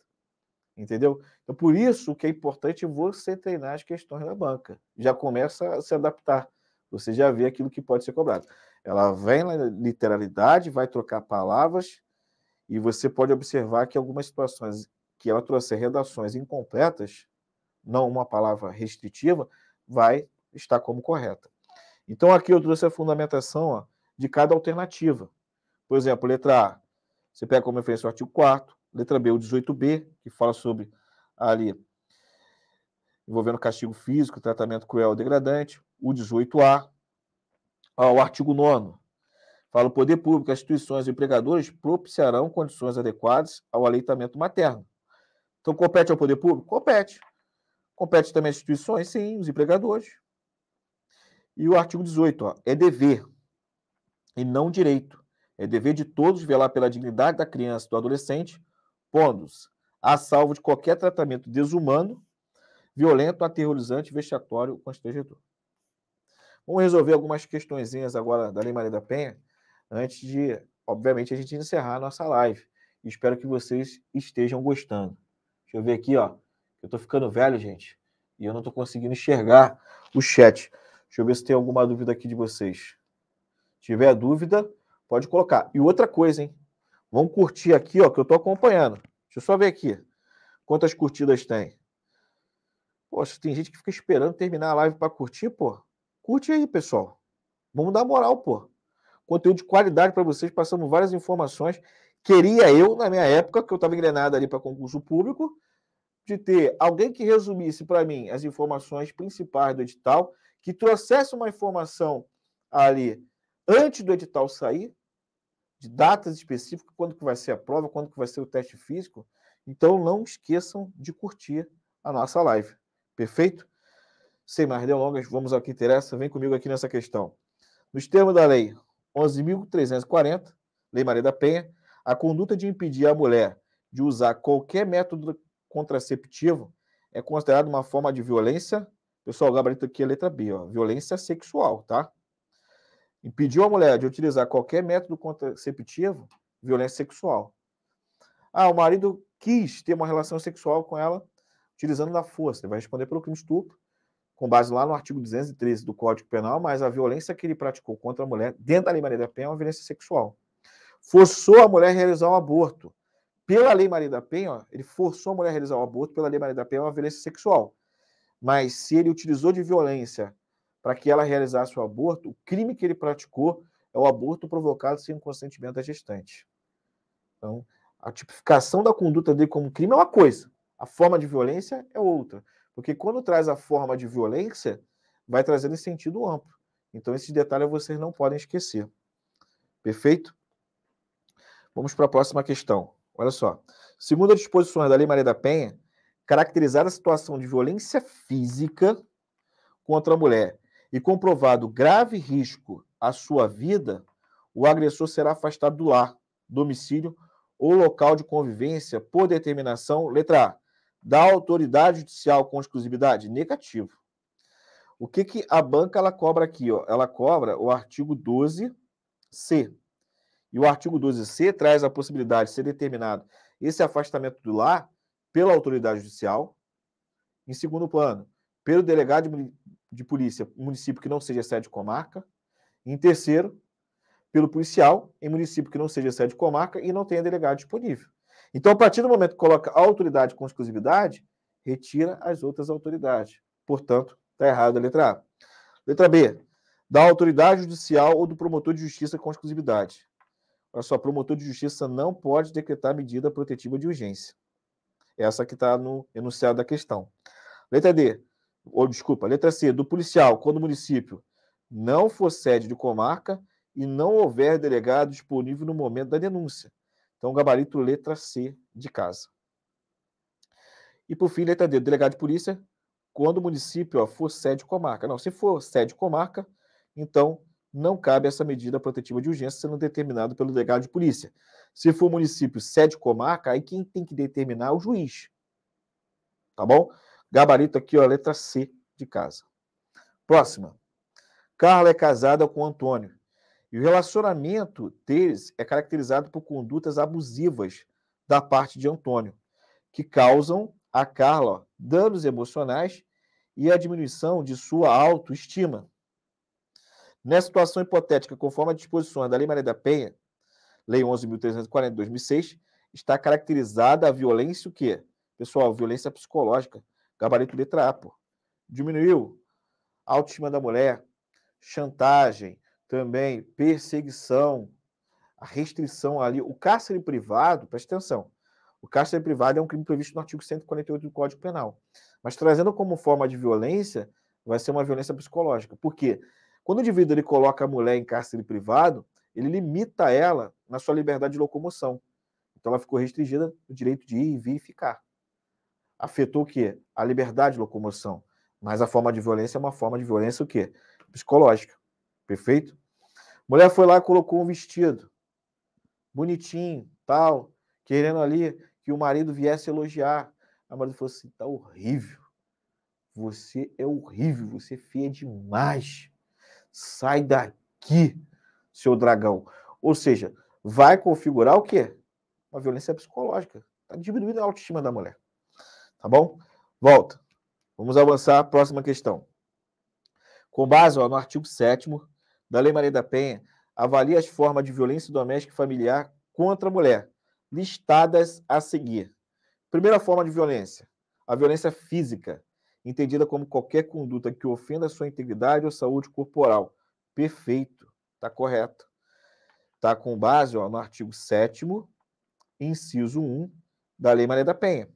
entendeu? Então, por isso que é importante você treinar as questões da banca. Já começa a se adaptar. Você já vê aquilo que pode ser cobrado. Ela vem na literalidade, vai trocar palavras, e você pode observar que algumas situações que ela trouxe redações incompletas, não uma palavra restritiva, vai estar como correta. Então, aqui eu trouxe a fundamentação ó, de cada alternativa. Por exemplo, letra A, você pega como referência o artigo 4 Letra B, o 18B, que fala sobre ali envolvendo castigo físico, tratamento cruel ou degradante. O 18A, ó, o artigo 9 fala o poder público, as instituições e empregadores propiciarão condições adequadas ao aleitamento materno. Então, compete ao poder público? Compete. Compete também às instituições? Sim, os empregadores. E o artigo 18, ó, é dever e não direito. É dever de todos velar pela dignidade da criança e do adolescente, pondo-os a salvo de qualquer tratamento desumano, violento, aterrorizante, vexatório, constrangedor. Vamos resolver algumas questõezinhas agora da Lei Maria da Penha, antes de, obviamente, a gente encerrar a nossa live. Espero que vocês estejam gostando. Deixa eu ver aqui, ó. Eu tô ficando velho, gente, e eu não tô conseguindo enxergar o chat. Deixa eu ver se tem alguma dúvida aqui de vocês. Se tiver dúvida, pode colocar. E outra coisa, hein? Vamos curtir aqui, ó, que eu tô acompanhando. Deixa eu só ver aqui quantas curtidas tem. Poxa, tem gente que fica esperando terminar a live para curtir, pô. Curte aí, pessoal. Vamos dar moral, pô. Conteúdo de qualidade para vocês, passando várias informações. Queria eu, na minha época, que eu estava engrenado ali para concurso público, de ter alguém que resumisse para mim as informações principais do edital, que trouxesse uma informação ali antes do edital sair, de datas específicas, quando que vai ser a prova, quando que vai ser o teste físico. Então não esqueçam de curtir a nossa live. Perfeito? Sem mais delongas, vamos ao que interessa. Vem comigo aqui nessa questão. Nos termos da lei 11.340, Lei Maria da Penha, a conduta de impedir a mulher de usar qualquer método contraceptivo é considerada uma forma de violência. Pessoal, o gabarito aqui é letra B, ó, violência sexual, tá? Impediu a mulher de utilizar qualquer método contraceptivo, violência sexual. Ah, o marido quis ter uma relação sexual com ela utilizando da força. Ele vai responder pelo crime de estupro, com base lá no artigo 213 do Código Penal, mas a violência que ele praticou contra a mulher, dentro da Lei Maria da Penha, é uma violência sexual. Forçou a mulher a realizar um aborto. Pela Lei Maria da Penha, ele forçou a mulher a realizar um aborto, pela Lei Maria da Penha, é uma violência sexual. Mas se ele utilizou de violência para que ela realizasse o aborto, o crime que ele praticou é o aborto provocado sem o consentimento da gestante. Então, a tipificação da conduta dele como crime é uma coisa, a forma de violência é outra. Porque quando traz a forma de violência, vai trazendo em sentido amplo. Então, esse detalhe vocês não podem esquecer. Perfeito? Vamos para a próxima questão. Olha só. Segundo as disposições da Lei Maria da Penha, caracterizar a situação de violência física contra a mulher e comprovado grave risco à sua vida, o agressor será afastado do lar, domicílio ou local de convivência por determinação, letra A, da autoridade judicial com exclusividade? Negativo. O que, que a banca ela cobra aqui? Ó? Ela cobra o artigo 12C. E o artigo 12C traz a possibilidade de ser determinado esse afastamento do lar pela autoridade judicial. Em segundo plano, pelo delegado de polícia, município que não seja sede comarca. Em terceiro, pelo policial em município que não seja sede comarca e não tenha delegado disponível. Então, a partir do momento que coloca a autoridade com exclusividade, retira as outras autoridades. Portanto, está errado a letra A. Letra B. Da autoridade judicial ou do promotor de justiça com exclusividade. Olha só, promotor de justiça não pode decretar medida protetiva de urgência. Essa que está no enunciado da questão. Letra D ou desculpa, letra C, do policial, quando o município não for sede de comarca e não houver delegado disponível no momento da denúncia. Então, gabarito letra C de casa. E por fim, letra D, do delegado de polícia, quando o município ó, for sede de comarca. Não, se for sede de comarca, então não cabe essa medida protetiva de urgência sendo determinada pelo delegado de polícia. Se for município sede comarca, aí quem tem que determinar é o juiz. Tá bom? Gabarito aqui, ó, letra C de casa. Próxima. Carla é casada com Antônio. E o relacionamento deles é caracterizado por condutas abusivas da parte de Antônio, que causam a Carla danos emocionais e a diminuição de sua autoestima. Nessa situação hipotética, conforme a disposição da Lei Maria da Penha, Lei 11.340 de 2006, está caracterizada a violência o quê? Pessoal, violência psicológica, Gabarito letra A, pô. Diminuiu. Autoestima da mulher, chantagem, também perseguição, a restrição ali. O cárcere privado, preste atenção, o cárcere privado é um crime previsto no artigo 148 do Código Penal. Mas trazendo como forma de violência, vai ser uma violência psicológica. Por quê? Quando o indivíduo ele coloca a mulher em cárcere privado, ele limita ela na sua liberdade de locomoção. Então ela ficou restringida no direito de ir, vir e ficar afetou o quê? A liberdade de locomoção. Mas a forma de violência é uma forma de violência o quê? Psicológica. Perfeito? Mulher foi lá e colocou um vestido bonitinho, tal, querendo ali que o marido viesse elogiar. A marido falou assim: tá horrível. Você é horrível, você é feia demais. Sai daqui, seu dragão. Ou seja, vai configurar o quê? Uma violência psicológica. Está diminuindo a autoestima da mulher. Tá bom? Volta. Vamos avançar a próxima questão. Com base ó, no artigo 7 da Lei Maria da Penha, avalie as formas de violência doméstica e familiar contra a mulher, listadas a seguir. Primeira forma de violência, a violência física, entendida como qualquer conduta que ofenda a sua integridade ou saúde corporal. Perfeito, está correto. Está com base ó, no artigo 7 inciso 1 da Lei Maria da Penha.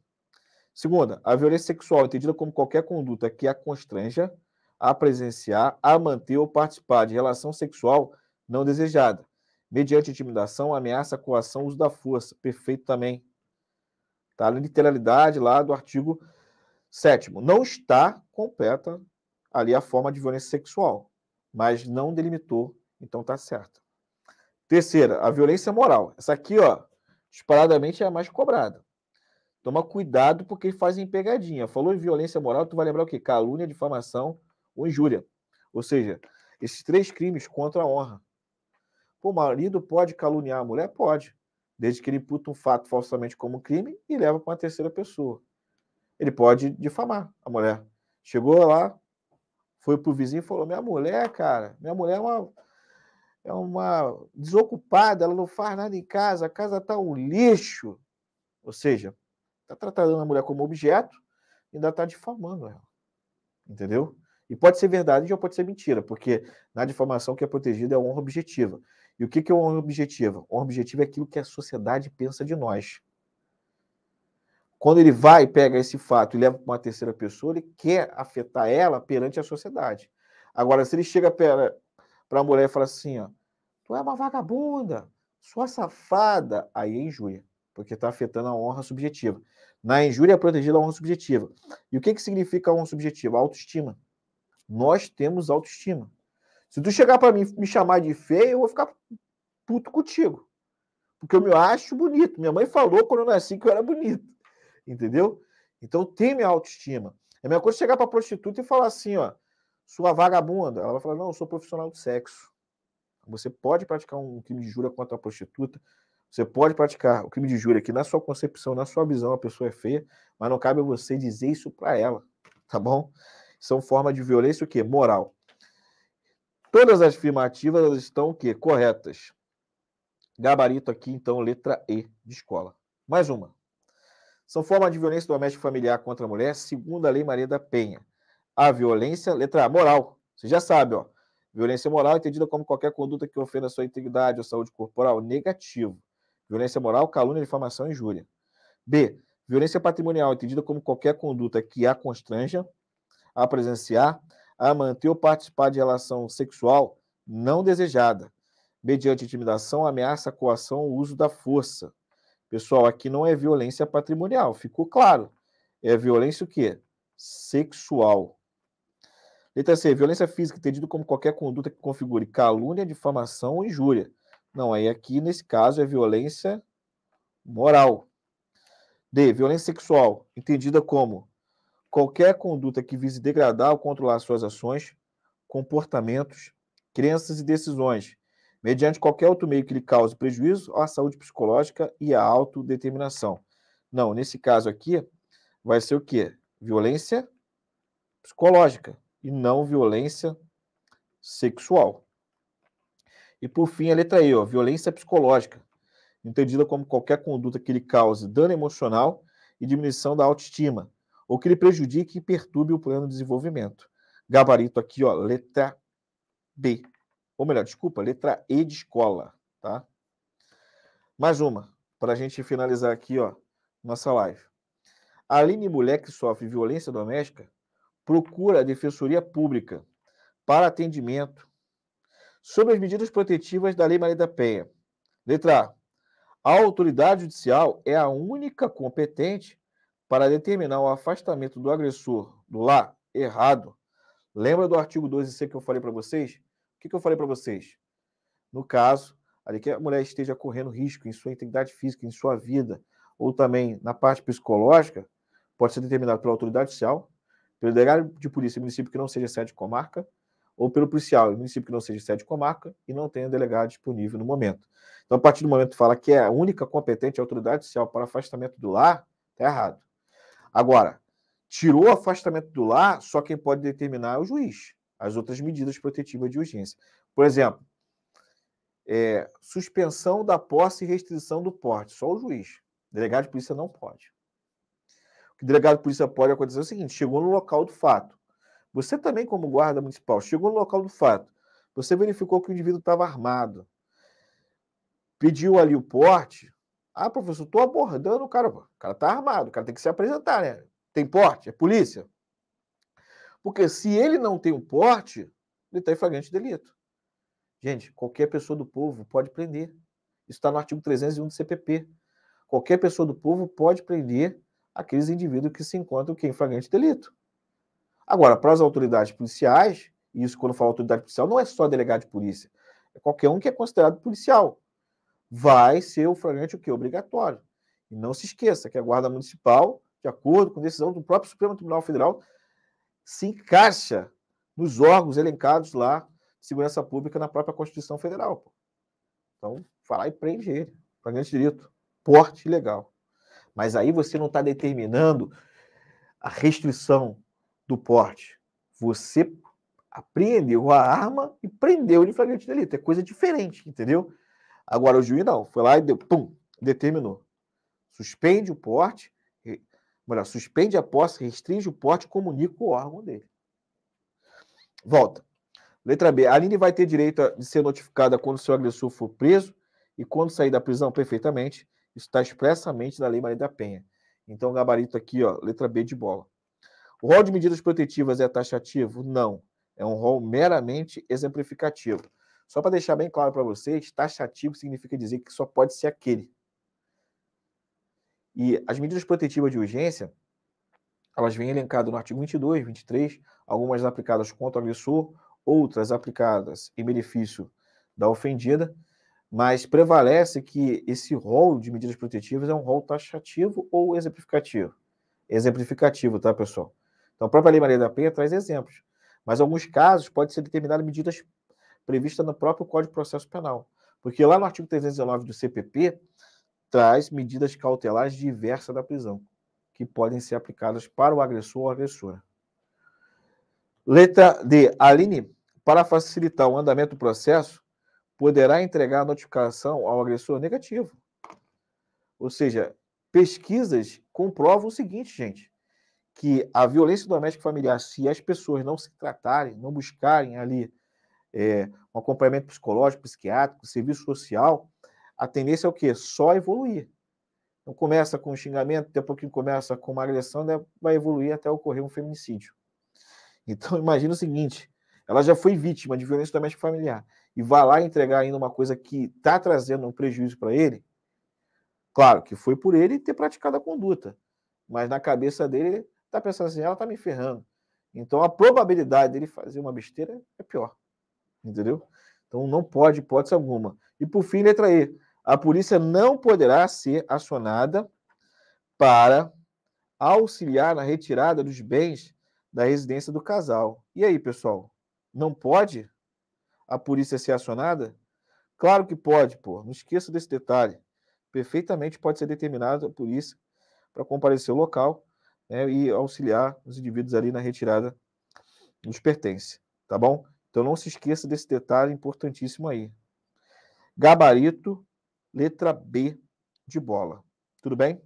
Segunda, a violência sexual entendida como qualquer conduta que a constranja a presenciar, a manter ou participar de relação sexual não desejada, mediante intimidação, ameaça, coação, uso da força. Perfeito também. Tá? literalidade lá do artigo 7. Não está completa ali a forma de violência sexual, mas não delimitou, então tá certo. Terceira, a violência moral. Essa aqui, ó, disparadamente é a mais cobrada. Toma cuidado porque fazem pegadinha. Falou em violência moral, tu vai lembrar o quê? Calúnia, difamação ou injúria. Ou seja, esses três crimes contra a honra. O marido pode caluniar a mulher? Pode. Desde que ele imputa um fato falsamente como crime e leva para uma terceira pessoa. Ele pode difamar a mulher. Chegou lá, foi pro vizinho e falou: Minha mulher, cara, minha mulher é uma, é uma desocupada, ela não faz nada em casa, a casa tá um lixo. Ou seja, Está tratando a mulher como objeto e ainda está difamando ela. Entendeu? E pode ser verdade ou pode ser mentira, porque na difamação o que é protegida é a honra objetiva. E o que é honra objetiva? Honra objetiva é aquilo que a sociedade pensa de nós. Quando ele vai, pega esse fato e leva para uma terceira pessoa, ele quer afetar ela perante a sociedade. Agora, se ele chega para a mulher e fala assim, ó, tu é uma vagabunda, sua safada, aí é injúria porque está afetando a honra subjetiva. Na injúria é protegida a honra subjetiva. E o que, que significa a honra subjetiva? A autoestima. Nós temos autoestima. Se tu chegar para mim me chamar de feio, eu vou ficar puto contigo. Porque eu me acho bonito. Minha mãe falou quando eu nasci que eu era bonito. Entendeu? Então tem minha autoestima. É a mesma coisa chegar para prostituta e falar assim, ó, sua vagabunda. Ela vai falar, não, eu sou profissional de sexo. Você pode praticar um crime de jura contra a prostituta, você pode praticar o crime de júri aqui na sua concepção, na sua visão, a pessoa é feia, mas não cabe a você dizer isso para ela, tá bom? São formas de violência o quê? Moral. Todas as afirmativas estão o quê? Corretas. Gabarito aqui, então, letra E de escola. Mais uma. São formas de violência doméstica familiar contra a mulher, segundo a Lei Maria da Penha. A violência, letra A, moral. Você já sabe, ó. Violência moral é entendida como qualquer conduta que ofenda a sua integridade ou saúde corporal negativo violência moral, calúnia, difamação e injúria. B. Violência patrimonial, entendida como qualquer conduta que a constranja a presenciar, a manter ou participar de relação sexual não desejada, mediante intimidação, ameaça, coação ou uso da força. Pessoal, aqui não é violência patrimonial, ficou claro. É violência o quê? Sexual. Letra C. Violência física, entendida como qualquer conduta que configure calúnia, difamação ou injúria, não, aí aqui nesse caso é violência moral. D. Violência sexual, entendida como qualquer conduta que vise degradar ou controlar suas ações, comportamentos, crenças e decisões, mediante qualquer outro meio que lhe cause prejuízo à saúde psicológica e à autodeterminação. Não, nesse caso aqui, vai ser o quê? Violência psicológica e não violência sexual. E por fim, a letra E, ó, violência psicológica, entendida como qualquer conduta que lhe cause dano emocional e diminuição da autoestima, ou que lhe prejudique e perturbe o plano de desenvolvimento. Gabarito aqui, ó, letra B. Ou melhor, desculpa, letra E de escola, tá? Mais uma, para a gente finalizar aqui, ó, nossa live. A Aline Mulher que sofre violência doméstica procura a Defensoria Pública para atendimento sobre as medidas protetivas da Lei Maria da Penha. Letra A. A autoridade judicial é a única competente para determinar o afastamento do agressor do lá errado. Lembra do artigo 12C que eu falei para vocês? O que, que eu falei para vocês? No caso, ali que a mulher esteja correndo risco em sua integridade física, em sua vida, ou também na parte psicológica, pode ser determinado pela autoridade judicial, pelo delegado de polícia município que não seja sede de comarca, ou pelo policial em município que não seja sede comarca e não tenha delegado disponível no momento. Então, a partir do momento que fala que é a única competente autoridade social para afastamento do lar, está errado. Agora, tirou o afastamento do lar, só quem pode determinar é o juiz. As outras medidas protetivas de urgência. Por exemplo, é, suspensão da posse e restrição do porte, só o juiz. delegado de polícia não pode. O que delegado de polícia pode acontecer é o seguinte: chegou no local do fato, você também, como guarda municipal, chegou no local do fato, você verificou que o indivíduo estava armado, pediu ali o porte. Ah, professor, estou abordando o cara. O cara está armado, o cara tem que se apresentar, né? Tem porte? É polícia? Porque se ele não tem o porte, ele está em flagrante de delito. Gente, qualquer pessoa do povo pode prender. Isso está no artigo 301 do CPP. Qualquer pessoa do povo pode prender aqueles indivíduos que se encontram que é em flagrante de delito. Agora, para as autoridades policiais, e isso quando eu falo autoridade policial, não é só delegado de polícia, é qualquer um que é considerado policial. Vai ser o flagrante o quê? Obrigatório. E não se esqueça que a Guarda Municipal, de acordo com decisão do próprio Supremo Tribunal Federal, se encaixa nos órgãos elencados lá de segurança pública na própria Constituição Federal. Então, falar e prende ele. Flagrante de direito, Porte ilegal. Mas aí você não está determinando a restrição do porte. Você apreendeu a arma e prendeu ele em flagrante delito. É coisa diferente, entendeu? Agora o juiz não, foi lá e deu, pum, determinou. Suspende o porte, melhor, suspende a posse, restringe o porte, comunica o órgão dele. Volta. Letra B. A Aline vai ter direito de ser notificada quando seu agressor for preso e quando sair da prisão perfeitamente. Isso está expressamente na Lei Maria da Penha. Então, gabarito aqui, ó, letra B de bola. O rol de medidas protetivas é taxativo? Não. É um rol meramente exemplificativo. Só para deixar bem claro para vocês, taxativo significa dizer que só pode ser aquele. E as medidas protetivas de urgência, elas vêm elencadas no artigo 22, 23, algumas aplicadas contra o agressor, outras aplicadas em benefício da ofendida, mas prevalece que esse rol de medidas protetivas é um rol taxativo ou exemplificativo. Exemplificativo, tá, pessoal? Então, a própria Lei Maria da Penha traz exemplos. Mas, em alguns casos, pode ser determinada medidas previstas no próprio Código de Processo Penal. Porque lá no artigo 319 do CPP, traz medidas cautelares diversas da prisão, que podem ser aplicadas para o agressor ou agressora. Letra D. Aline, para facilitar o andamento do processo, poderá entregar a notificação ao agressor negativo. Ou seja, pesquisas comprovam o seguinte, gente que a violência doméstica familiar, se as pessoas não se tratarem, não buscarem ali é, um acompanhamento psicológico, psiquiátrico, serviço social, a tendência é o quê? Só evoluir. Então começa com um xingamento, daqui a pouquinho começa com uma agressão, né? vai evoluir até ocorrer um feminicídio. <laughs> Então imagina o seguinte, ela já foi vítima de violência doméstica familiar e vai lá entregar ainda uma coisa que está trazendo um prejuízo para ele, claro que foi por ele ter praticado a conduta, mas na cabeça dele está pensando assim, ela está me ferrando. Então a probabilidade dele fazer uma besteira é pior. Entendeu? Então não pode, hipótese alguma. E por fim, letra E. A polícia não poderá ser acionada para auxiliar na retirada dos bens da residência do casal. E aí, pessoal? Não pode a polícia ser acionada? Claro que pode, pô. Não esqueça desse detalhe. Perfeitamente pode ser determinada a polícia para comparecer ao local né, e auxiliar os indivíduos ali na retirada dos pertences, tá bom? Então não se esqueça desse detalhe importantíssimo aí. Gabarito, letra B de bola. Tudo bem?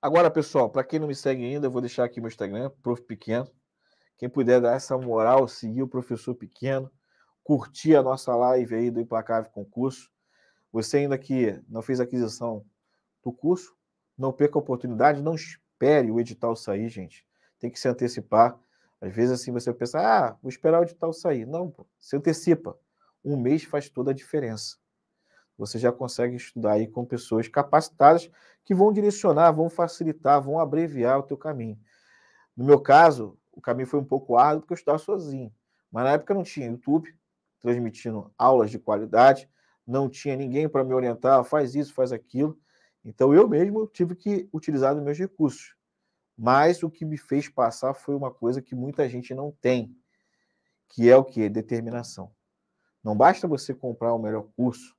Agora, pessoal, para quem não me segue ainda, eu vou deixar aqui meu Instagram, Prof Pequeno. Quem puder dar essa moral, seguir o professor Pequeno, curtir a nossa live aí do Implacável Concurso. Você ainda que não fez aquisição do curso, não perca a oportunidade, não espere o edital sair, gente. Tem que se antecipar. Às vezes, assim, você pensa, ah, vou esperar o edital sair. Não, pô, se antecipa. Um mês faz toda a diferença. Você já consegue estudar aí com pessoas capacitadas que vão direcionar, vão facilitar, vão abreviar o teu caminho. No meu caso, o caminho foi um pouco árduo porque eu estava sozinho. Mas na época não tinha YouTube transmitindo aulas de qualidade, não tinha ninguém para me orientar, faz isso, faz aquilo. Então eu mesmo tive que utilizar os meus recursos. Mas o que me fez passar foi uma coisa que muita gente não tem, que é o que? Determinação. Não basta você comprar o melhor curso,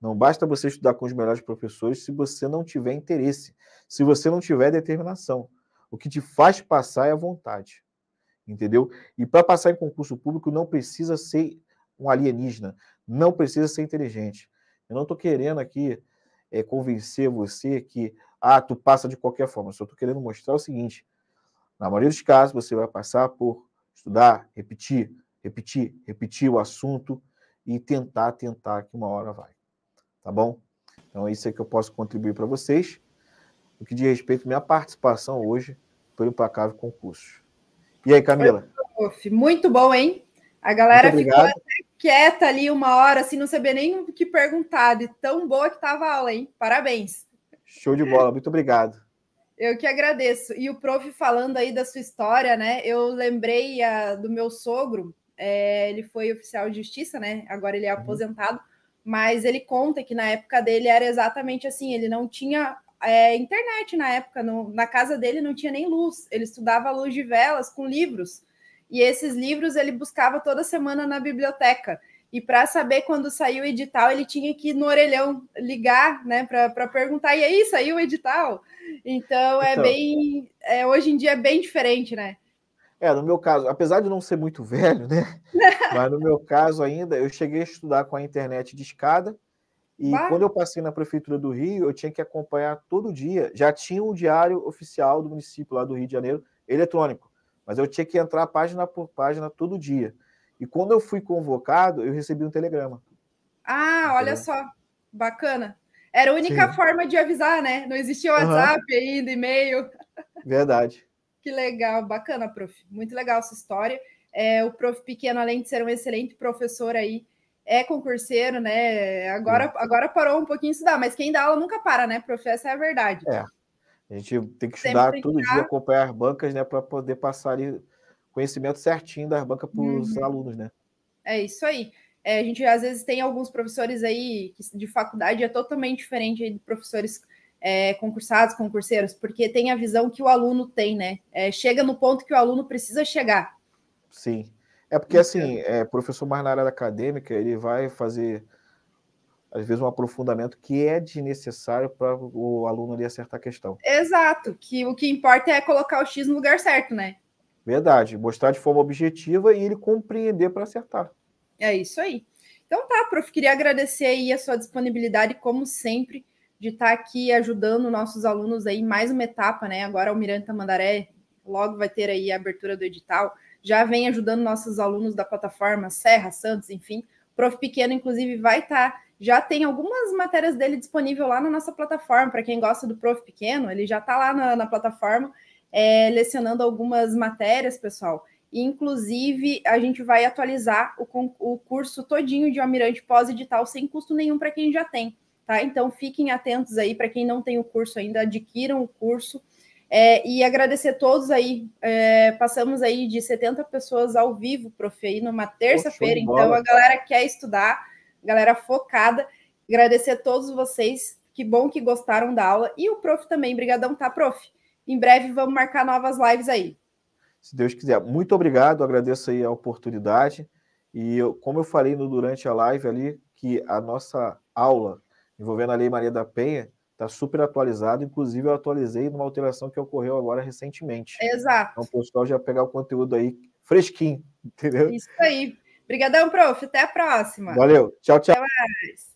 não basta você estudar com os melhores professores se você não tiver interesse, se você não tiver determinação. O que te faz passar é a vontade. Entendeu? E para passar em concurso público não precisa ser um alienígena, não precisa ser inteligente. Eu não estou querendo aqui é, convencer você que, ah, tu passa de qualquer forma. Só estou querendo mostrar o seguinte: na maioria dos casos, você vai passar por estudar, repetir, repetir, repetir o assunto e tentar, tentar, que uma hora vai. Tá bom? Então, é isso é que eu posso contribuir para vocês. O que diz respeito à minha participação hoje pelo Implacável concurso. E aí, Camila? Muito bom, hein? A galera ficou até quieta ali uma hora, assim, não sabia nem o que perguntar, de tão boa que estava a aula, hein? Parabéns. Show de bola, muito obrigado. Eu que agradeço. E o prof falando aí da sua história, né? Eu lembrei a, do meu sogro, é, ele foi oficial de justiça, né? Agora ele é uhum. aposentado, mas ele conta que na época dele era exatamente assim, ele não tinha é, internet na época, no, na casa dele não tinha nem luz, ele estudava à luz de velas com livros. E esses livros ele buscava toda semana na biblioteca. E para saber quando saiu o edital, ele tinha que ir no orelhão ligar, né, para perguntar. E aí, saiu o edital? Então, é então, bem. É, hoje em dia é bem diferente, né? É, no meu caso, apesar de não ser muito velho, né? <laughs> mas no meu caso ainda, eu cheguei a estudar com a internet de escada. E quando eu passei na Prefeitura do Rio, eu tinha que acompanhar todo dia. Já tinha um diário oficial do município lá do Rio de Janeiro, eletrônico. Mas eu tinha que entrar página por página todo dia. E quando eu fui convocado, eu recebi um telegrama. Ah, olha só, bacana. Era a única Sim. forma de avisar, né? Não existia WhatsApp uhum. ainda, e-mail. Verdade. <laughs> que legal, bacana, prof. Muito legal essa história. É, o prof Pequeno, além de ser um excelente professor aí, é concurseiro, né? Agora, agora parou um pouquinho de estudar, mas quem dá aula nunca para, né, prof? Essa é a verdade. É. A gente tem que estudar Sempre todo ficar... dia, acompanhar as bancas, né, para poder passar ali conhecimento certinho das bancas para os uhum. alunos, né? É isso aí. É, a gente às vezes tem alguns professores aí de faculdade é totalmente diferente de professores é, concursados, concurseiros, porque tem a visão que o aluno tem, né? É, chega no ponto que o aluno precisa chegar. Sim. É porque, então assim, é, professor mais na área acadêmica, ele vai fazer às vezes, um aprofundamento que é desnecessário para o aluno ali acertar a questão. Exato, que o que importa é colocar o X no lugar certo, né? Verdade, mostrar de forma objetiva e ele compreender para acertar. É isso aí. Então tá, prof, queria agradecer aí a sua disponibilidade, como sempre, de estar tá aqui ajudando nossos alunos aí, mais uma etapa, né? Agora o Miranda Mandaré logo vai ter aí a abertura do edital, já vem ajudando nossos alunos da plataforma Serra, Santos, enfim. O prof Pequeno, inclusive, vai estar tá já tem algumas matérias dele disponível lá na nossa plataforma. Para quem gosta do Prof Pequeno, ele já está lá na, na plataforma é, lecionando algumas matérias, pessoal. E, inclusive, a gente vai atualizar o, o curso todinho de Almirante pós-edital sem custo nenhum para quem já tem, tá? Então, fiquem atentos aí para quem não tem o curso ainda, adquiram o curso. É, e agradecer a todos aí. É, passamos aí de 70 pessoas ao vivo, prof, aí numa terça-feira. Então, a galera quer estudar galera focada. Agradecer a todos vocês. Que bom que gostaram da aula. E o prof também. Brigadão, tá, prof? Em breve vamos marcar novas lives aí. Se Deus quiser. Muito obrigado. Agradeço aí a oportunidade. E eu, como eu falei no, durante a live ali, que a nossa aula envolvendo a Lei Maria da Penha está super atualizada. Inclusive, eu atualizei numa alteração que ocorreu agora recentemente. Exato. Então, o pessoal já pegar o conteúdo aí fresquinho, entendeu? Isso aí. Obrigadão, prof. Até a próxima. Valeu. Tchau, tchau. Até mais.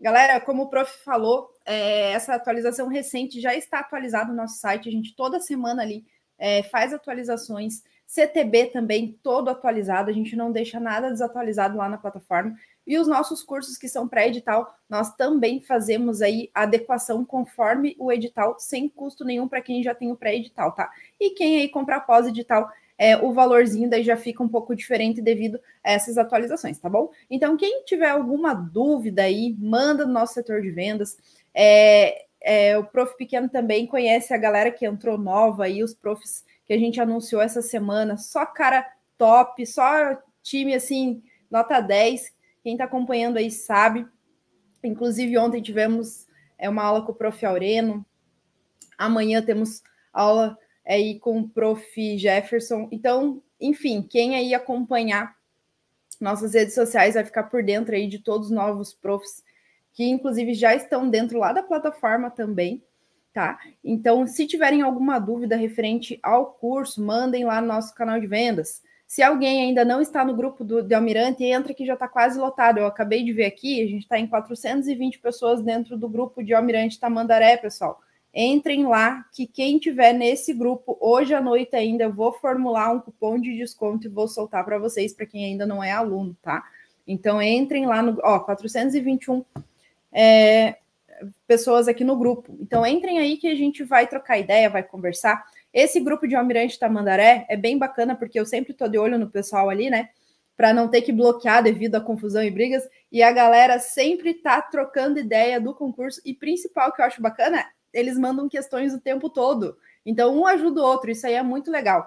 Galera, como o prof falou, é, essa atualização recente já está atualizada no nosso site. A gente toda semana ali é, faz atualizações. CTB também, todo atualizado. A gente não deixa nada desatualizado lá na plataforma. E os nossos cursos que são pré-edital, nós também fazemos aí adequação conforme o edital, sem custo nenhum para quem já tem o pré-edital, tá? E quem aí comprar pós-edital é, o valorzinho daí já fica um pouco diferente devido a essas atualizações, tá bom? Então, quem tiver alguma dúvida aí, manda no nosso setor de vendas. É, é, o Prof Pequeno também conhece a galera que entrou nova aí, os profs que a gente anunciou essa semana, só cara top, só time assim, nota 10. Quem está acompanhando aí sabe. Inclusive, ontem tivemos é, uma aula com o prof Aureno. Amanhã temos aula aí com o prof. Jefferson. Então, enfim, quem aí acompanhar nossas redes sociais vai ficar por dentro aí de todos os novos profs que inclusive já estão dentro lá da plataforma também, tá? Então, se tiverem alguma dúvida referente ao curso, mandem lá no nosso canal de vendas. Se alguém ainda não está no grupo do, do Almirante, entra que já está quase lotado. Eu acabei de ver aqui, a gente está em 420 pessoas dentro do grupo de Almirante Tamandaré, pessoal. Entrem lá, que quem tiver nesse grupo hoje à noite ainda, eu vou formular um cupom de desconto e vou soltar para vocês, para quem ainda não é aluno, tá? Então entrem lá no ó, 421 é, pessoas aqui no grupo. Então entrem aí que a gente vai trocar ideia, vai conversar. Esse grupo de Almirante Tamandaré é bem bacana, porque eu sempre tô de olho no pessoal ali, né? Para não ter que bloquear devido à confusão e brigas. E a galera sempre tá trocando ideia do concurso. E principal que eu acho bacana é eles mandam questões o tempo todo. Então, um ajuda o outro, isso aí é muito legal.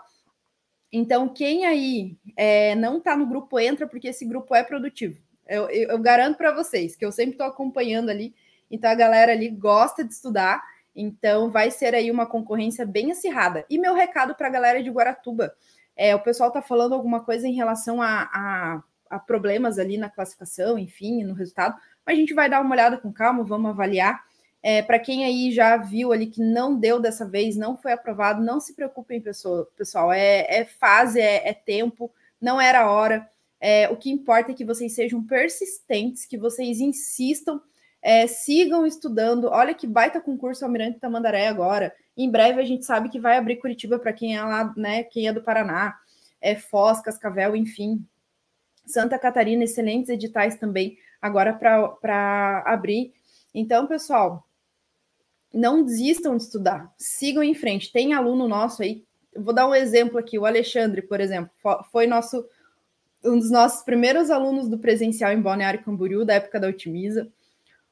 Então, quem aí é, não está no grupo, entra, porque esse grupo é produtivo. Eu, eu, eu garanto para vocês que eu sempre estou acompanhando ali, então a galera ali gosta de estudar, então vai ser aí uma concorrência bem acirrada. E meu recado para a galera de Guaratuba: é, o pessoal está falando alguma coisa em relação a, a, a problemas ali na classificação, enfim, no resultado, mas a gente vai dar uma olhada com calma, vamos avaliar. É, para quem aí já viu ali que não deu dessa vez, não foi aprovado, não se preocupem, pessoal. É, é fase, é, é, tempo, não era hora. É, o que importa é que vocês sejam persistentes, que vocês insistam, é, sigam estudando. Olha que baita concurso Almirante Tamandaré agora. Em breve a gente sabe que vai abrir Curitiba para quem é lá, né? Quem é do Paraná, é Foz, Cascavel, enfim. Santa Catarina, excelentes editais também agora para abrir. Então, pessoal, não desistam de estudar, sigam em frente. Tem aluno nosso aí, vou dar um exemplo aqui, o Alexandre, por exemplo, foi nosso um dos nossos primeiros alunos do presencial em Balneário Camboriú, da época da Otimiza.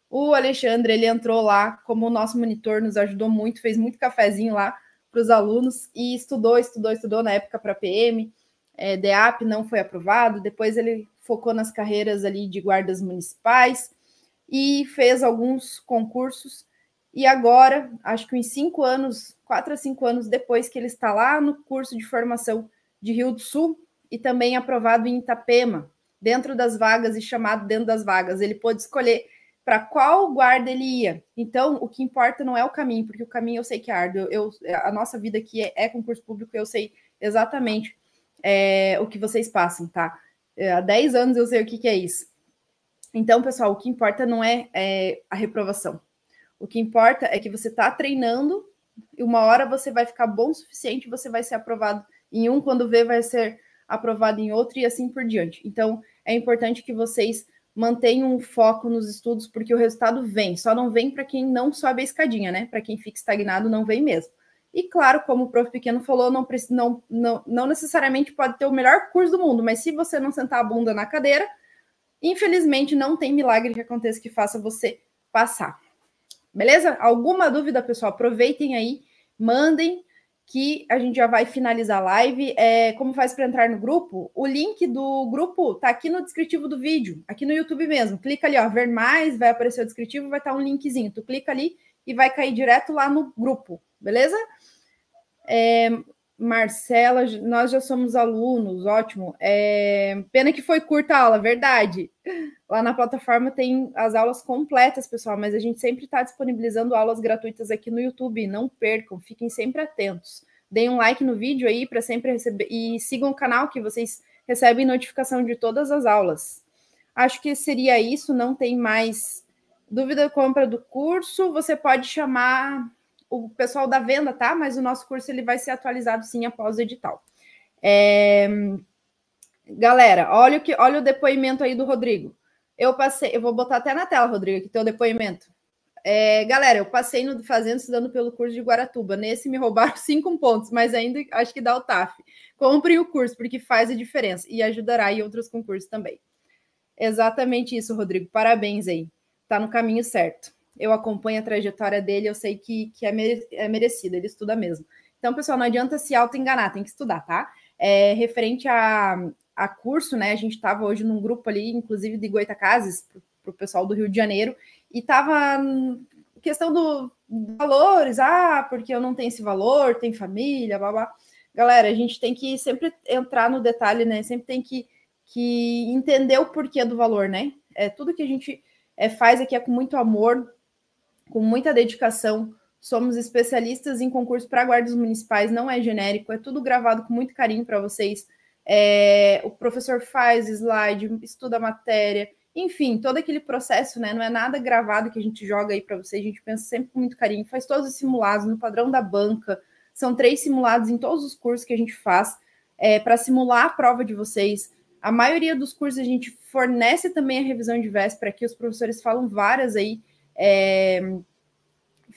O Alexandre, ele entrou lá como nosso monitor, nos ajudou muito, fez muito cafezinho lá para os alunos e estudou, estudou, estudou na época para PM, é, DEAP não foi aprovado, depois ele focou nas carreiras ali de guardas municipais e fez alguns concursos e agora, acho que uns cinco anos, quatro a cinco anos depois que ele está lá no curso de formação de Rio do Sul e também aprovado em Itapema, dentro das vagas e chamado dentro das vagas, ele pôde escolher para qual guarda ele ia. Então, o que importa não é o caminho, porque o caminho eu sei que é árduo. Eu, a nossa vida aqui é, é concurso público, eu sei exatamente é, o que vocês passam, tá? É, há 10 anos eu sei o que, que, é isso. Então, pessoal, o que importa não é, é a reprovação, o que importa é que você está treinando e uma hora você vai ficar bom o suficiente, você vai ser aprovado em um, quando vê, vai ser aprovado em outro e assim por diante. Então, é importante que vocês mantenham um foco nos estudos, porque o resultado vem, só não vem para quem não sobe a escadinha, né? Para quem fica estagnado, não vem mesmo. E claro, como o prof Pequeno falou, não, não, não, não necessariamente pode ter o melhor curso do mundo, mas se você não sentar a bunda na cadeira, infelizmente não tem milagre que aconteça que faça você passar. Beleza? Alguma dúvida, pessoal? Aproveitem aí, mandem que a gente já vai finalizar a live. É, como faz para entrar no grupo? O link do grupo tá aqui no descritivo do vídeo, aqui no YouTube mesmo. Clica ali, ó, ver mais, vai aparecer o descritivo, vai estar tá um linkzinho. Tu clica ali e vai cair direto lá no grupo, beleza? É, Marcela, nós já somos alunos, ótimo. É, pena que foi curta a aula, verdade. Lá na plataforma tem as aulas completas, pessoal, mas a gente sempre está disponibilizando aulas gratuitas aqui no YouTube. Não percam, fiquem sempre atentos. Deem um like no vídeo aí para sempre receber e sigam o canal que vocês recebem notificação de todas as aulas. Acho que seria isso, não tem mais dúvida compra do curso. Você pode chamar o pessoal da venda, tá? Mas o nosso curso ele vai ser atualizado sim após o edital. É... Galera, olha o que, olha o depoimento aí do Rodrigo. Eu passei, eu vou botar até na tela, Rodrigo, aqui teu depoimento. É, galera, eu passei no Fazendo estudando pelo curso de Guaratuba. Nesse me roubaram <laughs> cinco pontos, mas ainda acho que dá o TAF. Compre o curso, porque faz a diferença e ajudará em outros concursos também. Exatamente isso, Rodrigo. Parabéns aí. Tá no caminho certo eu acompanho a trajetória dele, eu sei que, que é, mere, é merecida, ele estuda mesmo. Então, pessoal, não adianta se auto-enganar, tem que estudar, tá? É, referente a, a curso, né? A gente estava hoje num grupo ali, inclusive de Goitacazes, para o pessoal do Rio de Janeiro, e estava questão do valores, ah, porque eu não tenho esse valor, tem família, blá blá. Galera, a gente tem que sempre entrar no detalhe, né? Sempre tem que, que entender o porquê do valor, né? É, tudo que a gente é, faz aqui é com muito amor, com muita dedicação. Somos especialistas em concurso para guardas municipais, não é genérico, é tudo gravado com muito carinho para vocês. É, o professor faz slide, estuda a matéria, enfim, todo aquele processo, né? Não é nada gravado que a gente joga aí para vocês, a gente pensa sempre com muito carinho, faz todos os simulados no padrão da banca. São três simulados em todos os cursos que a gente faz é, para simular a prova de vocês. A maioria dos cursos a gente fornece também a revisão de véspera, que os professores falam várias aí é,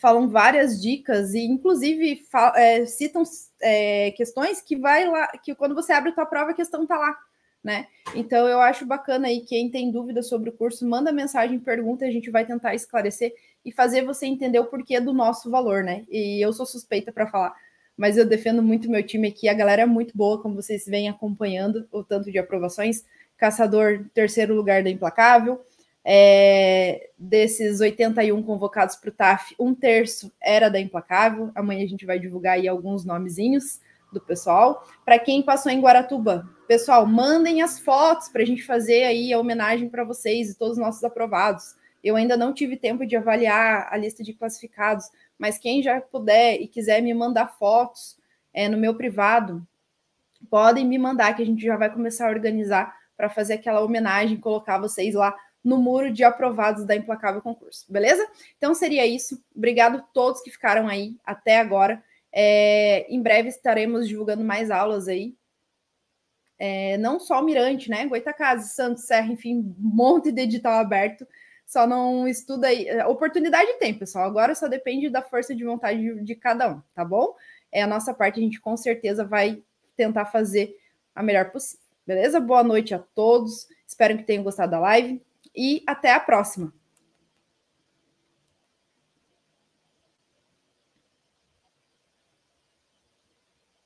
falam várias dicas e inclusive é, citam é, questões que vai lá, que quando você abre a tua prova a questão tá lá, né? Então eu acho bacana aí quem tem dúvida sobre o curso manda mensagem, pergunta, a gente vai tentar esclarecer e fazer você entender o porquê do nosso valor, né? E eu sou suspeita para falar, mas eu defendo muito meu time aqui, a galera é muito boa, como vocês vêm acompanhando o tanto de aprovações, Caçador terceiro lugar da Implacável, é, desses 81 convocados para o TAF, um terço era da Implacável. Amanhã a gente vai divulgar aí alguns nomezinhos do pessoal. Para quem passou em Guaratuba, pessoal, mandem as fotos para a gente fazer aí a homenagem para vocês e todos os nossos aprovados. Eu ainda não tive tempo de avaliar a lista de classificados, mas quem já puder e quiser me mandar fotos é, no meu privado, podem me mandar que a gente já vai começar a organizar para fazer aquela homenagem, colocar vocês lá no muro de aprovados da Implacável Concurso, beleza? Então seria isso. Obrigado a todos que ficaram aí até agora. É, em breve estaremos divulgando mais aulas aí. É, não só Mirante, né? Goitacazes, Santos, Serra, enfim, monte de edital aberto. Só não estuda aí. É, oportunidade tem, pessoal. Agora só depende da força de vontade de, de cada um, tá bom? É a nossa parte, a gente com certeza vai tentar fazer a melhor possível. Beleza? Boa noite a todos. Espero que tenham gostado da live e até a próxima!